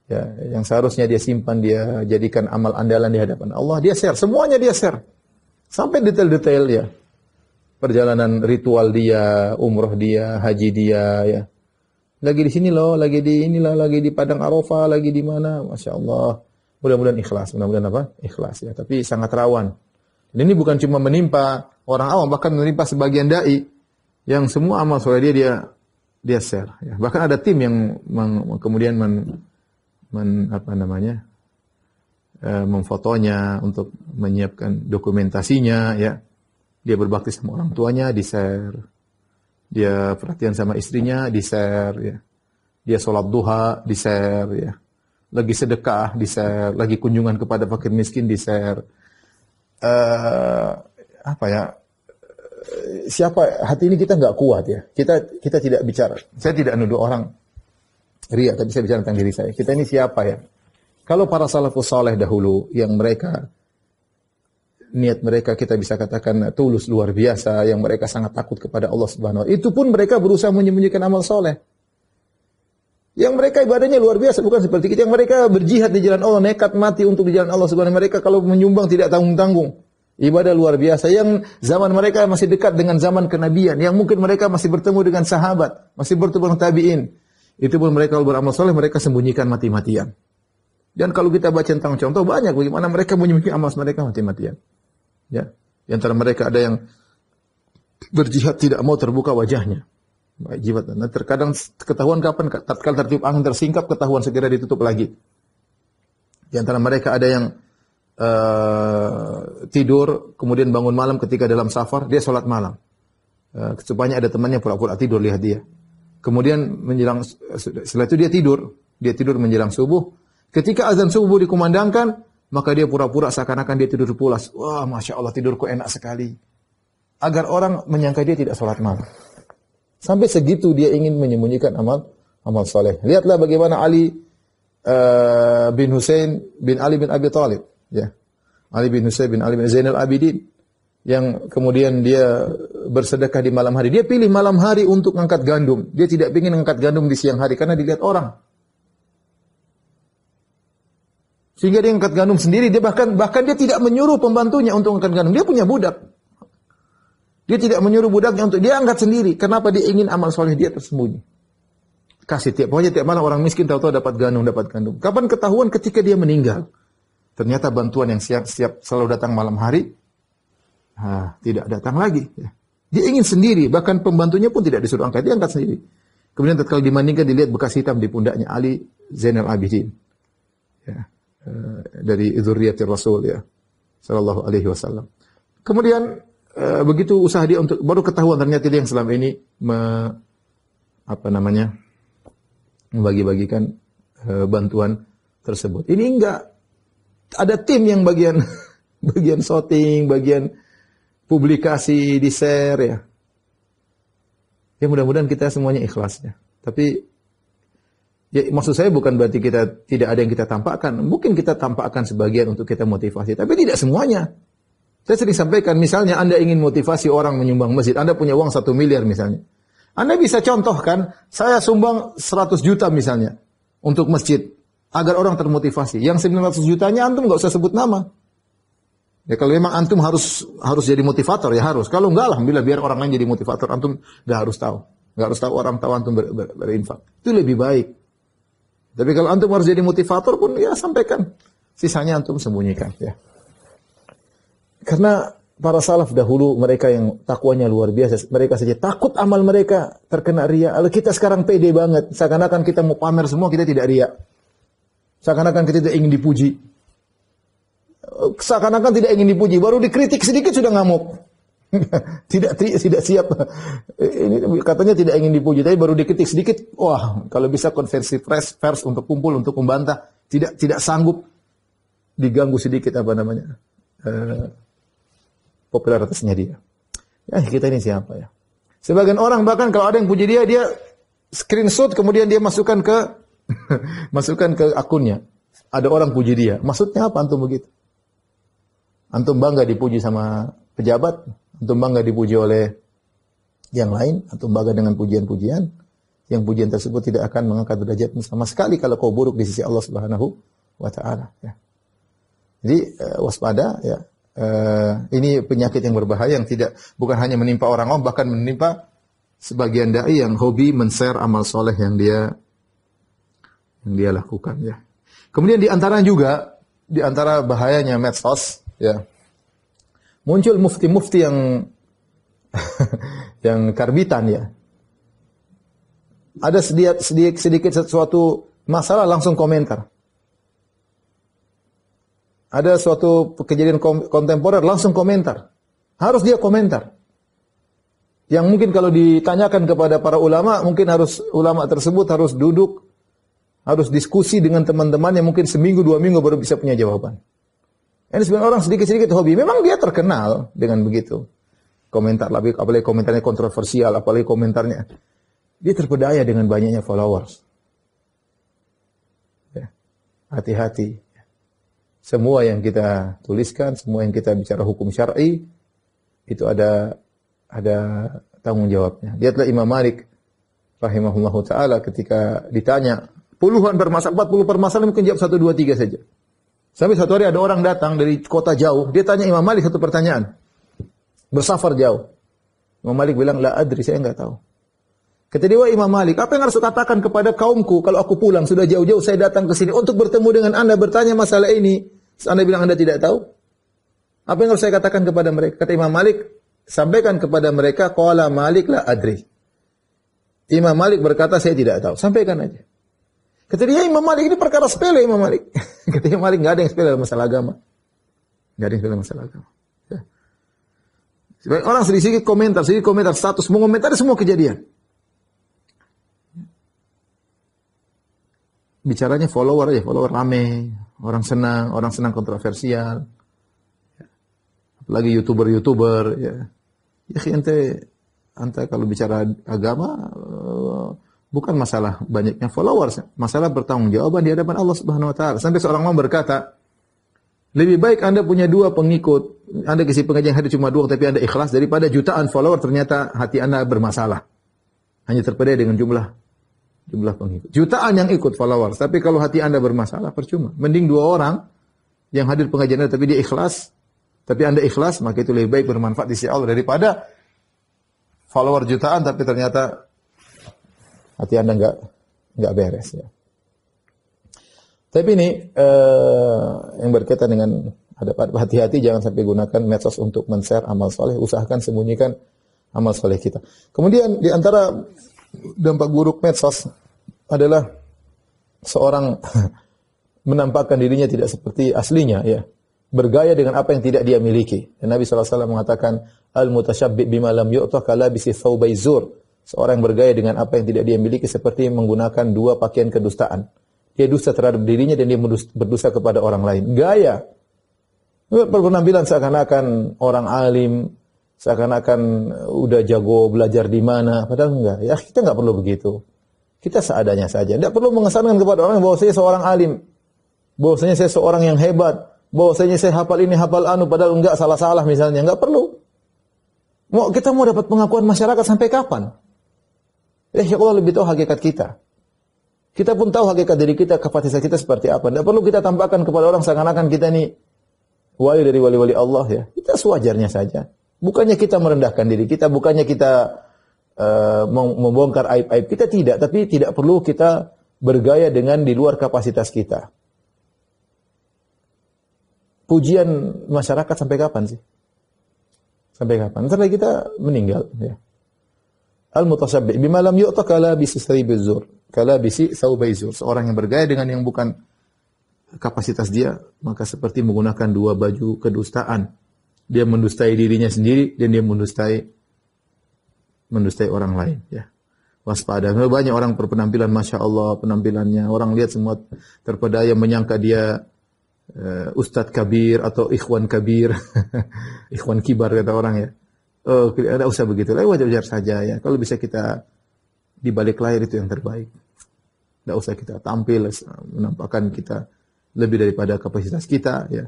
Speaker 1: Ya, yang seharusnya dia simpan, dia jadikan amal andalan di hadapan Allah, dia share. Semuanya dia share. Sampai detail-detail ya. Perjalanan ritual dia, umroh dia, haji dia, ya. Lagi di sini loh, lagi di inilah, lagi di Padang Arafah, lagi di mana, masya Allah. Mudah-mudahan ikhlas, mudah-mudahan apa? Ikhlas ya. Tapi sangat rawan. Dan ini bukan cuma menimpa orang awam, bahkan menimpa sebagian dai yang semua amal soleh dia dia dia share. Ya. Bahkan ada tim yang meng, kemudian men, men apa namanya e, memfotonya untuk menyiapkan dokumentasinya. Ya, dia berbakti sama orang tuanya di share. Dia perhatian sama istrinya di share. Ya. Dia sholat duha di share. Ya. Lagi sedekah di share. Lagi kunjungan kepada fakir miskin di share. E, apa ya siapa hati ini kita nggak kuat ya. Kita kita tidak bicara. Saya tidak nuduh orang ria, tapi saya bicara tentang diri saya. Kita ini siapa ya? Kalau para salafus soleh dahulu yang mereka niat mereka kita bisa katakan tulus luar biasa yang mereka sangat takut kepada Allah Subhanahu itu pun mereka berusaha menyembunyikan amal soleh yang mereka ibadahnya luar biasa bukan seperti kita yang mereka berjihad di jalan Allah nekat mati untuk di jalan Allah Subhanahu mereka kalau menyumbang tidak tanggung-tanggung Ibadah luar biasa yang zaman mereka masih dekat dengan zaman kenabian, yang mungkin mereka masih bertemu dengan sahabat, masih bertemu dengan tabi'in. Itu pun mereka beramal soleh, mereka sembunyikan mati-matian. Dan kalau kita baca tentang contoh banyak bagaimana mereka menyembunyikan amal mereka mati-matian. Ya. Di antara mereka ada yang berjihad tidak mau terbuka wajahnya. Jihad. Nah, terkadang ketahuan kapan tatkala tertiup angin tersingkap ketahuan segera ditutup lagi. Di antara mereka ada yang uh, tidur kemudian bangun malam ketika dalam safar dia sholat malam uh, supaya ada temannya pura-pura tidur lihat dia kemudian menjelang setelah itu dia tidur dia tidur menjelang subuh ketika azan subuh dikumandangkan maka dia pura-pura seakan-akan dia tidur pulas wah masya Allah tidurku enak sekali agar orang menyangka dia tidak sholat malam sampai segitu dia ingin menyembunyikan amal amal soleh lihatlah bagaimana Ali uh, bin Hussein bin Ali bin Abi Thalib ya. Ali bin Husayn, bin Ali bin Zainal Abidin yang kemudian dia bersedekah di malam hari. Dia pilih malam hari untuk mengangkat gandum. Dia tidak ingin mengangkat gandum di siang hari karena dilihat orang. Sehingga dia mengangkat gandum sendiri. Dia bahkan bahkan dia tidak menyuruh pembantunya untuk mengangkat gandum. Dia punya budak. Dia tidak menyuruh budaknya untuk dia angkat sendiri. Kenapa dia ingin amal soleh dia tersembunyi? Kasih tiap pokoknya tiap malam orang miskin tahu-tahu dapat gandum, dapat gandum. Kapan ketahuan ketika dia meninggal? Ternyata bantuan yang siap-siap selalu datang malam hari, ha, tidak datang lagi. Ya. Dia ingin sendiri, bahkan pembantunya pun tidak disuruh angkat, dia angkat sendiri. Kemudian tatkala dimandingkan dilihat bekas hitam di pundaknya Ali Zainal Abidin. Ya. Eh, dari zuriat Rasul ya sallallahu alaihi wasallam. Kemudian eh, begitu usaha dia untuk baru ketahuan ternyata dia yang selama ini me, apa namanya membagi-bagikan eh, bantuan tersebut. Ini enggak ada tim yang bagian bagian shooting, bagian publikasi di share ya. Ya mudah-mudahan kita semuanya ikhlas ya. Tapi ya maksud saya bukan berarti kita tidak ada yang kita tampakkan. Mungkin kita tampakkan sebagian untuk kita motivasi, tapi tidak semuanya. Saya sering sampaikan, misalnya Anda ingin motivasi orang menyumbang masjid, Anda punya uang satu miliar misalnya. Anda bisa contohkan, saya sumbang 100 juta misalnya untuk masjid agar orang termotivasi. Yang 900 jutanya antum nggak usah sebut nama. Ya kalau memang antum harus harus jadi motivator ya harus. Kalau enggak alhamdulillah biar orang lain jadi motivator. Antum nggak harus tahu. Nggak harus tahu orang tahu antum ber, ber, berinfak. Itu lebih baik. Tapi kalau antum harus jadi motivator pun ya sampaikan. Sisanya antum sembunyikan ya. Karena para salaf dahulu mereka yang takwanya luar biasa. Mereka saja takut amal mereka terkena ria. kita sekarang pede banget. Seakan-akan kita mau pamer semua kita tidak ria. Seakan-akan kita tidak ingin dipuji. Seakan-akan tidak ingin dipuji, baru dikritik sedikit sudah ngamuk. tidak tidak siap. Ini katanya tidak ingin dipuji, tapi baru dikritik sedikit, wah, kalau bisa konversi pers vers untuk kumpul untuk membantah, tidak tidak sanggup diganggu sedikit apa namanya? Eh, popularitasnya dia. Ya, kita ini siapa ya? Sebagian orang bahkan kalau ada yang puji dia, dia screenshot kemudian dia masukkan ke Masukkan ke akunnya. Ada orang puji dia. Maksudnya apa antum begitu? Antum bangga dipuji sama pejabat, antum bangga dipuji oleh yang lain, antum bangga dengan pujian-pujian. Yang pujian tersebut tidak akan mengangkat derajatmu sama sekali kalau kau buruk di sisi Allah Subhanahu wa taala, ya. Jadi uh, waspada ya. Uh, ini penyakit yang berbahaya yang tidak bukan hanya menimpa orang orang oh, bahkan menimpa sebagian dai yang hobi men-share amal soleh yang dia yang dia lakukan ya. Kemudian di antara juga di antara bahayanya medsos ya. Muncul mufti-mufti yang yang karbitan ya. Ada sedikit, sedikit, sedikit sesuatu masalah langsung komentar. Ada suatu kejadian kontemporer langsung komentar. Harus dia komentar. Yang mungkin kalau ditanyakan kepada para ulama, mungkin harus ulama tersebut harus duduk harus diskusi dengan teman-teman yang mungkin seminggu dua minggu baru bisa punya jawaban. Ini sebenarnya orang sedikit-sedikit hobi. Memang dia terkenal dengan begitu. Komentar lebih, apalagi komentarnya kontroversial, apalagi komentarnya. Dia terpedaya dengan banyaknya followers. Ya. Hati-hati. Ya. Semua yang kita tuliskan, semua yang kita bicara hukum syar'i, itu ada ada tanggung jawabnya. Lihatlah Imam Malik rahimahullahu taala ketika ditanya Puluhan permasalahan, 40 permasalahan mungkin jawab satu dua tiga saja. Sampai satu hari ada orang datang dari kota jauh, dia tanya Imam Malik satu pertanyaan. Bersafar jauh. Imam Malik bilang, La adri, saya enggak tahu. Kata dia, Wah, Imam Malik, apa yang harus katakan kepada kaumku kalau aku pulang sudah jauh-jauh saya datang ke sini untuk bertemu dengan Anda bertanya masalah ini. anda bilang Anda tidak tahu? Apa yang harus saya katakan kepada mereka? Kata Imam Malik, sampaikan kepada mereka kuala Malik la adri. Imam Malik berkata saya tidak tahu. Sampaikan aja. Kata dia, Imam Malik ini perkara sepele Imam Malik. Kata Imam Malik, nggak ada yang sepele dalam masalah agama. Nggak ada yang sepele dalam masalah agama. Ya. Sebagai orang sedikit komentar, sedikit komentar status, mau mengomentari semua kejadian. Bicaranya follower ya, follower rame, orang senang, orang senang kontroversial. Apalagi youtuber-youtuber, ya. Ya, ente, ente kalau bicara agama, bukan masalah banyaknya followers, masalah bertanggung jawaban di hadapan Allah Subhanahu wa taala. Sampai seorang mau berkata, lebih baik Anda punya dua pengikut, Anda kisi pengajian hari cuma dua tapi Anda ikhlas daripada jutaan follower ternyata hati Anda bermasalah. Hanya terpedaya dengan jumlah jumlah pengikut. Jutaan yang ikut followers, tapi kalau hati Anda bermasalah percuma. Mending dua orang yang hadir pengajian tapi dia ikhlas, tapi Anda ikhlas maka itu lebih baik bermanfaat di sisi Allah daripada follower jutaan tapi ternyata Hati Anda nggak nggak beres ya. Tapi ini eh, yang berkaitan dengan ada hati-hati jangan sampai gunakan medsos untuk men-share amal soleh. Usahakan sembunyikan amal soleh kita. Kemudian di antara dampak buruk medsos adalah seorang menampakkan dirinya tidak seperti aslinya ya bergaya dengan apa yang tidak dia miliki. Dan Nabi SAW mengatakan al mutasyabbi bima lam yu'ta kala bisi zur. Seorang yang bergaya dengan apa yang tidak dia miliki seperti menggunakan dua pakaian kedustaan. Dia dusta terhadap dirinya dan dia berdusta kepada orang lain. Gaya. perpenampilan seakan-akan orang alim, seakan-akan uh, udah jago belajar di mana, padahal enggak. Ya kita enggak perlu begitu. Kita seadanya saja. Nggak perlu mengesankan kepada orang bahwa saya seorang alim, bahwasanya saya seorang yang hebat, bahwasanya saya hafal ini hafal anu, padahal enggak salah-salah misalnya, enggak perlu. Mau kita mau dapat pengakuan masyarakat sampai kapan? Eh, ya Allah lebih tahu hakikat kita. Kita pun tahu hakikat diri kita, kapasitas kita seperti apa. Tidak perlu kita tampakkan kepada orang seakan-akan kita ini wali dari wali-wali Allah ya. Kita sewajarnya saja. Bukannya kita merendahkan diri kita, bukannya kita uh, membongkar aib-aib kita tidak, tapi tidak perlu kita bergaya dengan di luar kapasitas kita. Pujian masyarakat sampai kapan sih? Sampai kapan? Sampai kita meninggal ya. Al-mutasyabbih bima lam yu'ta kala bisi zur. Kala bisi zur. Seorang yang bergaya dengan yang bukan kapasitas dia, maka seperti menggunakan dua baju kedustaan. Dia mendustai dirinya sendiri dan dia mendustai mendustai orang lain, ya. Waspada. Banyak orang berpenampilan masya Allah penampilannya. Orang lihat semua terpedaya menyangka dia uh, ustadz kabir atau ikhwan kabir, ikhwan kibar kata orang ya oh, tidak usah begitu lah, wajar-wajar saja ya. Kalau bisa kita di balik layar itu yang terbaik. Tidak usah kita tampil eh, menampakkan kita lebih daripada kapasitas kita ya.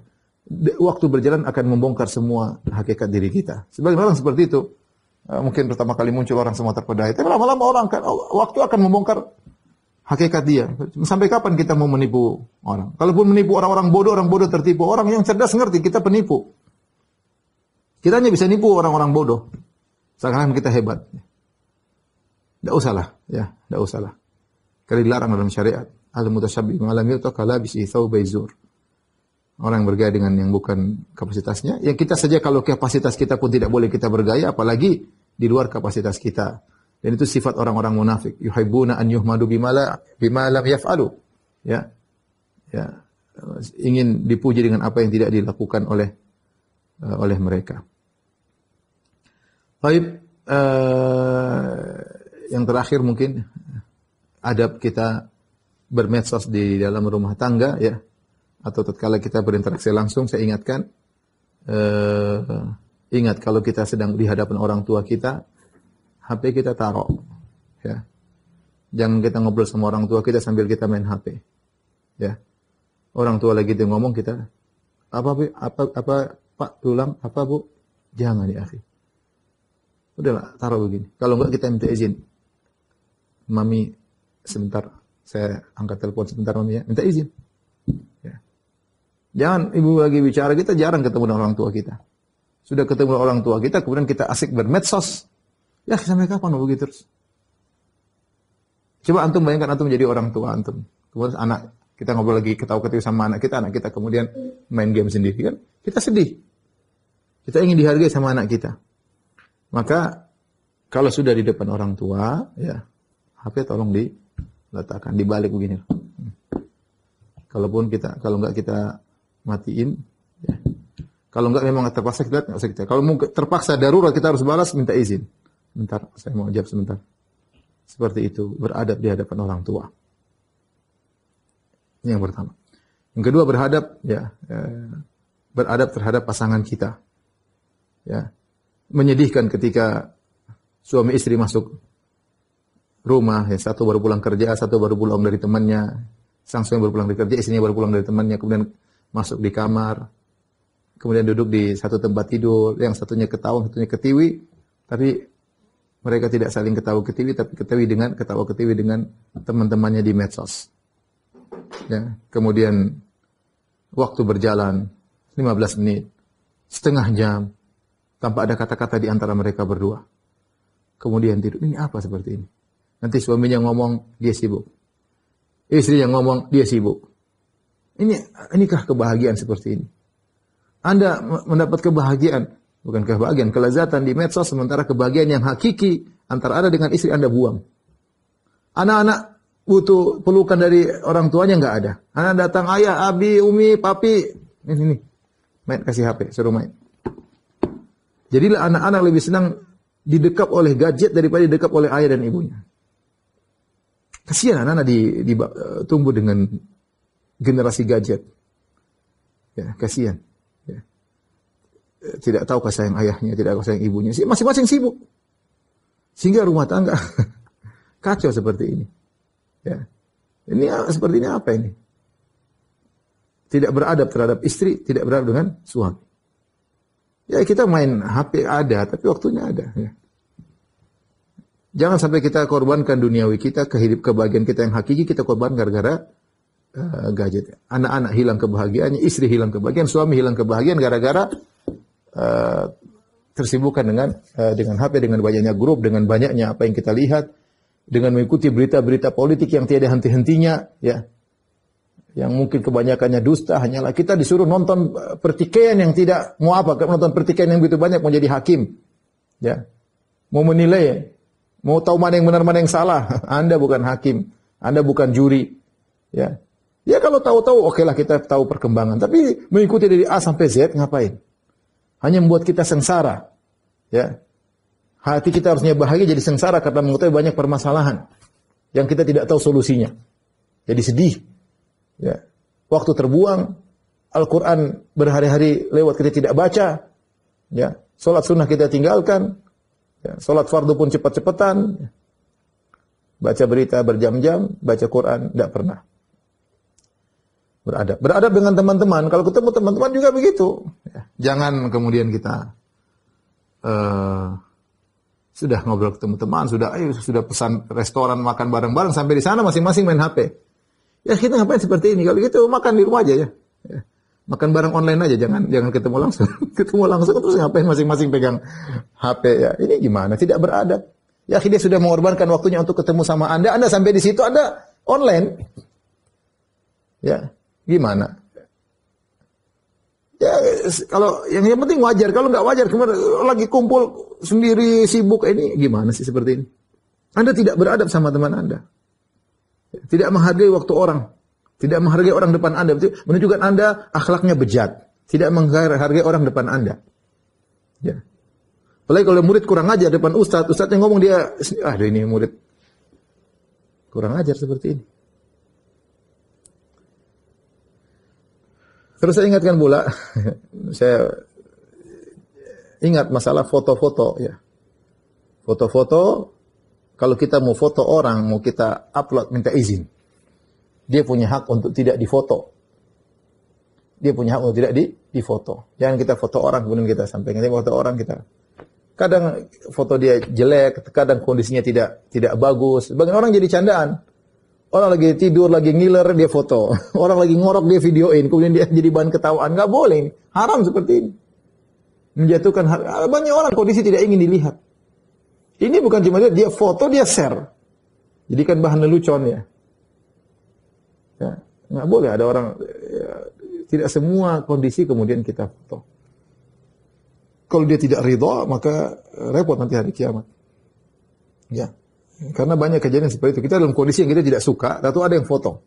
Speaker 1: Waktu berjalan akan membongkar semua hakikat diri kita. Sebagian orang seperti itu. Eh, mungkin pertama kali muncul orang semua terpedaya, tapi lama-lama orang kan waktu akan membongkar hakikat dia. Sampai kapan kita mau menipu orang? Kalaupun menipu orang-orang bodoh, orang bodoh tertipu. Orang yang cerdas ngerti kita penipu. Kita hanya bisa nipu orang-orang bodoh. seakan kita hebat. Tidak usahlah, ya, tidak usahlah. Kali dilarang dalam syariat. Al-mutasyabbi mengalami itu habis itu baizur. Orang yang bergaya dengan yang bukan kapasitasnya. Yang kita saja kalau kapasitas kita pun tidak boleh kita bergaya, apalagi di luar kapasitas kita. Dan itu sifat orang-orang munafik. Yuhibbuna an yuhmadu bimala bimalam yaf'alu. Ya. Ya. Ingin dipuji dengan apa yang tidak dilakukan oleh Eh, oleh mereka. Baik, uh, yang terakhir mungkin adab kita bermedsos di dalam rumah tangga ya atau tatkala kita berinteraksi langsung saya ingatkan eh, ingat kalau kita sedang di hadapan orang tua kita HP kita taruh ya jangan kita ngobrol sama orang tua kita sambil kita main HP ya orang tua lagi dia ngomong kita apa apa apa Pak tulang apa bu? Jangan ya akhi. Udahlah taruh begini. Kalau enggak kita minta izin. Mami sebentar saya angkat telepon sebentar mami ya. Minta izin. Ya. Jangan ibu lagi bicara kita jarang ketemu dengan orang tua kita. Sudah ketemu orang tua kita kemudian kita asik bermedsos. Ya sampai kapan begitu terus? Coba antum bayangkan antum menjadi orang tua antum. Kemudian anak kita ngobrol lagi ketawa ketawa sama anak kita, anak kita kemudian main game sendiri kan? Kita sedih. Kita ingin dihargai sama anak kita. Maka kalau sudah di depan orang tua, ya HP tolong diletakkan dibalik begini. Kalaupun kita kalau nggak kita matiin, ya. kalau nggak memang terpaksa kita nggak kita. Kalau mau terpaksa darurat kita harus balas minta izin. Bentar, saya mau jawab sebentar. Seperti itu beradab di hadapan orang tua. Ini yang pertama. Yang kedua berhadap ya ya beradab terhadap pasangan kita. Ya. Menyedihkan ketika suami istri masuk rumah, ya, satu baru pulang kerja, satu baru pulang dari temannya, sang suami baru pulang dari kerja, istrinya baru pulang dari temannya, kemudian masuk di kamar, kemudian duduk di satu tempat tidur, yang satunya ketawa, satunya ketiwi, tapi mereka tidak saling ketawa ketiwi, tapi ketiwi dengan ketawa ketiwi dengan teman-temannya di medsos. Ya, kemudian waktu berjalan 15 menit, setengah jam, tanpa ada kata-kata di antara mereka berdua. Kemudian tidur. Ini apa seperti ini? Nanti suaminya ngomong dia sibuk. Istri yang ngomong dia sibuk. Ini inikah kebahagiaan seperti ini? Anda mendapat kebahagiaan, bukan kebahagiaan, kelezatan di medsos sementara kebahagiaan yang hakiki antara Anda dengan istri Anda buang. Anak-anak butuh pelukan dari orang tuanya nggak ada. Anak datang ayah, abi, umi, papi, ini, ini. main kasih HP, suruh main. Jadilah anak-anak lebih senang didekap oleh gadget daripada didekap oleh ayah dan ibunya. Kasihan anak-anak di, eh, tumbuh dengan generasi gadget. Ya, kasihan. Ya. Eh, tidak tahu kasih sayang ayahnya, tidak tahu sayang ibunya. Masing-masing sibuk. Sehingga rumah tangga kacau seperti ini. Ya. Ini ah, seperti ini apa ini? Tidak beradab terhadap istri, tidak beradab dengan suami. Ya kita main HP ada, tapi waktunya ada. Ya. Jangan sampai kita korbankan duniawi kita, kehidup kebahagiaan kita yang hakiki kita korban gara-gara uh, gadget. Anak-anak hilang kebahagiaannya, istri hilang kebahagiaan, suami hilang kebahagiaan gara-gara uh, eh, tersibukkan dengan uh, dengan HP, dengan banyaknya grup, dengan banyaknya apa yang kita lihat, dengan mengikuti berita-berita politik yang tiada henti-hentinya, ya yang mungkin kebanyakannya dusta hanyalah kita disuruh nonton eh, pertikaian yang tidak mau apa nonton pertikaian yang begitu banyak mau jadi hakim ya mau menilai mau tahu mana yang benar mana yang salah Anda bukan hakim Anda bukan juri ya ya kalau tahu-tahu oke lah kita tahu perkembangan tapi mengikuti dari A sampai Z ngapain hanya membuat kita sengsara ya hati kita harusnya bahagia jadi sengsara karena mengetahui banyak permasalahan yang kita tidak tahu solusinya jadi sedih Ya. Waktu terbuang, Al-Quran berhari-hari lewat kita tidak baca. Ya. Sholat sunnah kita tinggalkan. Ya. Sholat fardu pun cepat-cepatan. Ya. Baca berita berjam-jam, baca Quran, tidak pernah. Beradab. Beradab dengan teman-teman. Kalau ketemu teman-teman juga begitu. Ya. Jangan kemudian kita uh, sudah ngobrol ketemu teman, sudah ayo sudah pesan restoran makan bareng-bareng sampai di sana masing-masing main HP. Ya kita ngapain seperti ini? Kalau gitu makan di rumah aja ya. ya. Makan bareng online aja, jangan jangan ketemu langsung. ketemu langsung terus ngapain masing-masing pegang HP ya. Ini gimana? Tidak beradab. Ya dia sudah mengorbankan waktunya untuk ketemu sama Anda, Anda sampai di situ Anda online. Ya, gimana? Ya kalau yang yang penting wajar, kalau nggak wajar kemarin lagi kumpul sendiri sibuk ini gimana sih seperti ini? Anda tidak beradab sama teman Anda. Tidak menghargai waktu orang. Tidak menghargai orang depan Anda. berarti Menunjukkan Anda akhlaknya bejat. Tidak menghargai orang depan Anda. Ya. Apalagi kalau murid kurang ajar depan ustaz, ustaz yang ngomong dia, ah, ini murid kurang ajar seperti ini. Terus saya ingatkan pula, saya ingat masalah foto-foto ya. Foto-foto kalau kita mau foto orang, mau kita upload, minta izin. Dia punya hak untuk tidak difoto. Dia punya hak untuk tidak di, difoto. Jangan kita foto orang, kemudian kita sampaikan. Kita foto orang, kita kadang foto dia jelek, kadang kondisinya tidak tidak bagus. Bagian orang jadi candaan. Orang lagi tidur, lagi ngiler, dia foto. Orang lagi ngorok, dia videoin. Kemudian dia jadi bahan ketawaan. Gak boleh. Haram seperti ini. Menjatuhkan hak. Banyak orang kondisi tidak ingin dilihat. Ini bukan cuma dia, dia foto, dia share. Jadi kan bahan lelucon ya. ya. Nggak boleh ada orang, ya, tidak semua kondisi kemudian kita foto. Kalau dia tidak ridho, maka repot nanti hari kiamat. Ya. Karena banyak kejadian seperti itu. Kita dalam kondisi yang kita tidak suka, atau ada yang foto.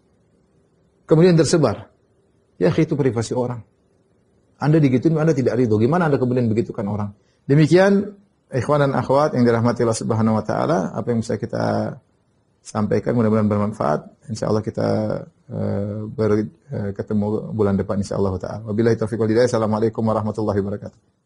Speaker 1: Kemudian tersebar. Ya, itu privasi orang. Anda digituin, Anda tidak ridho. Gimana Anda kemudian begitukan orang? Demikian Ikhwan dan akhwat yang dirahmati Allah Subhanahu wa taala, apa yang bisa kita sampaikan mudah-mudahan bermanfaat. Insyaallah kita uh, ber, uh, ketemu bulan depan insyaallah taala. Wabillahi taufiq wal hidayah. Assalamualaikum warahmatullahi wabarakatuh.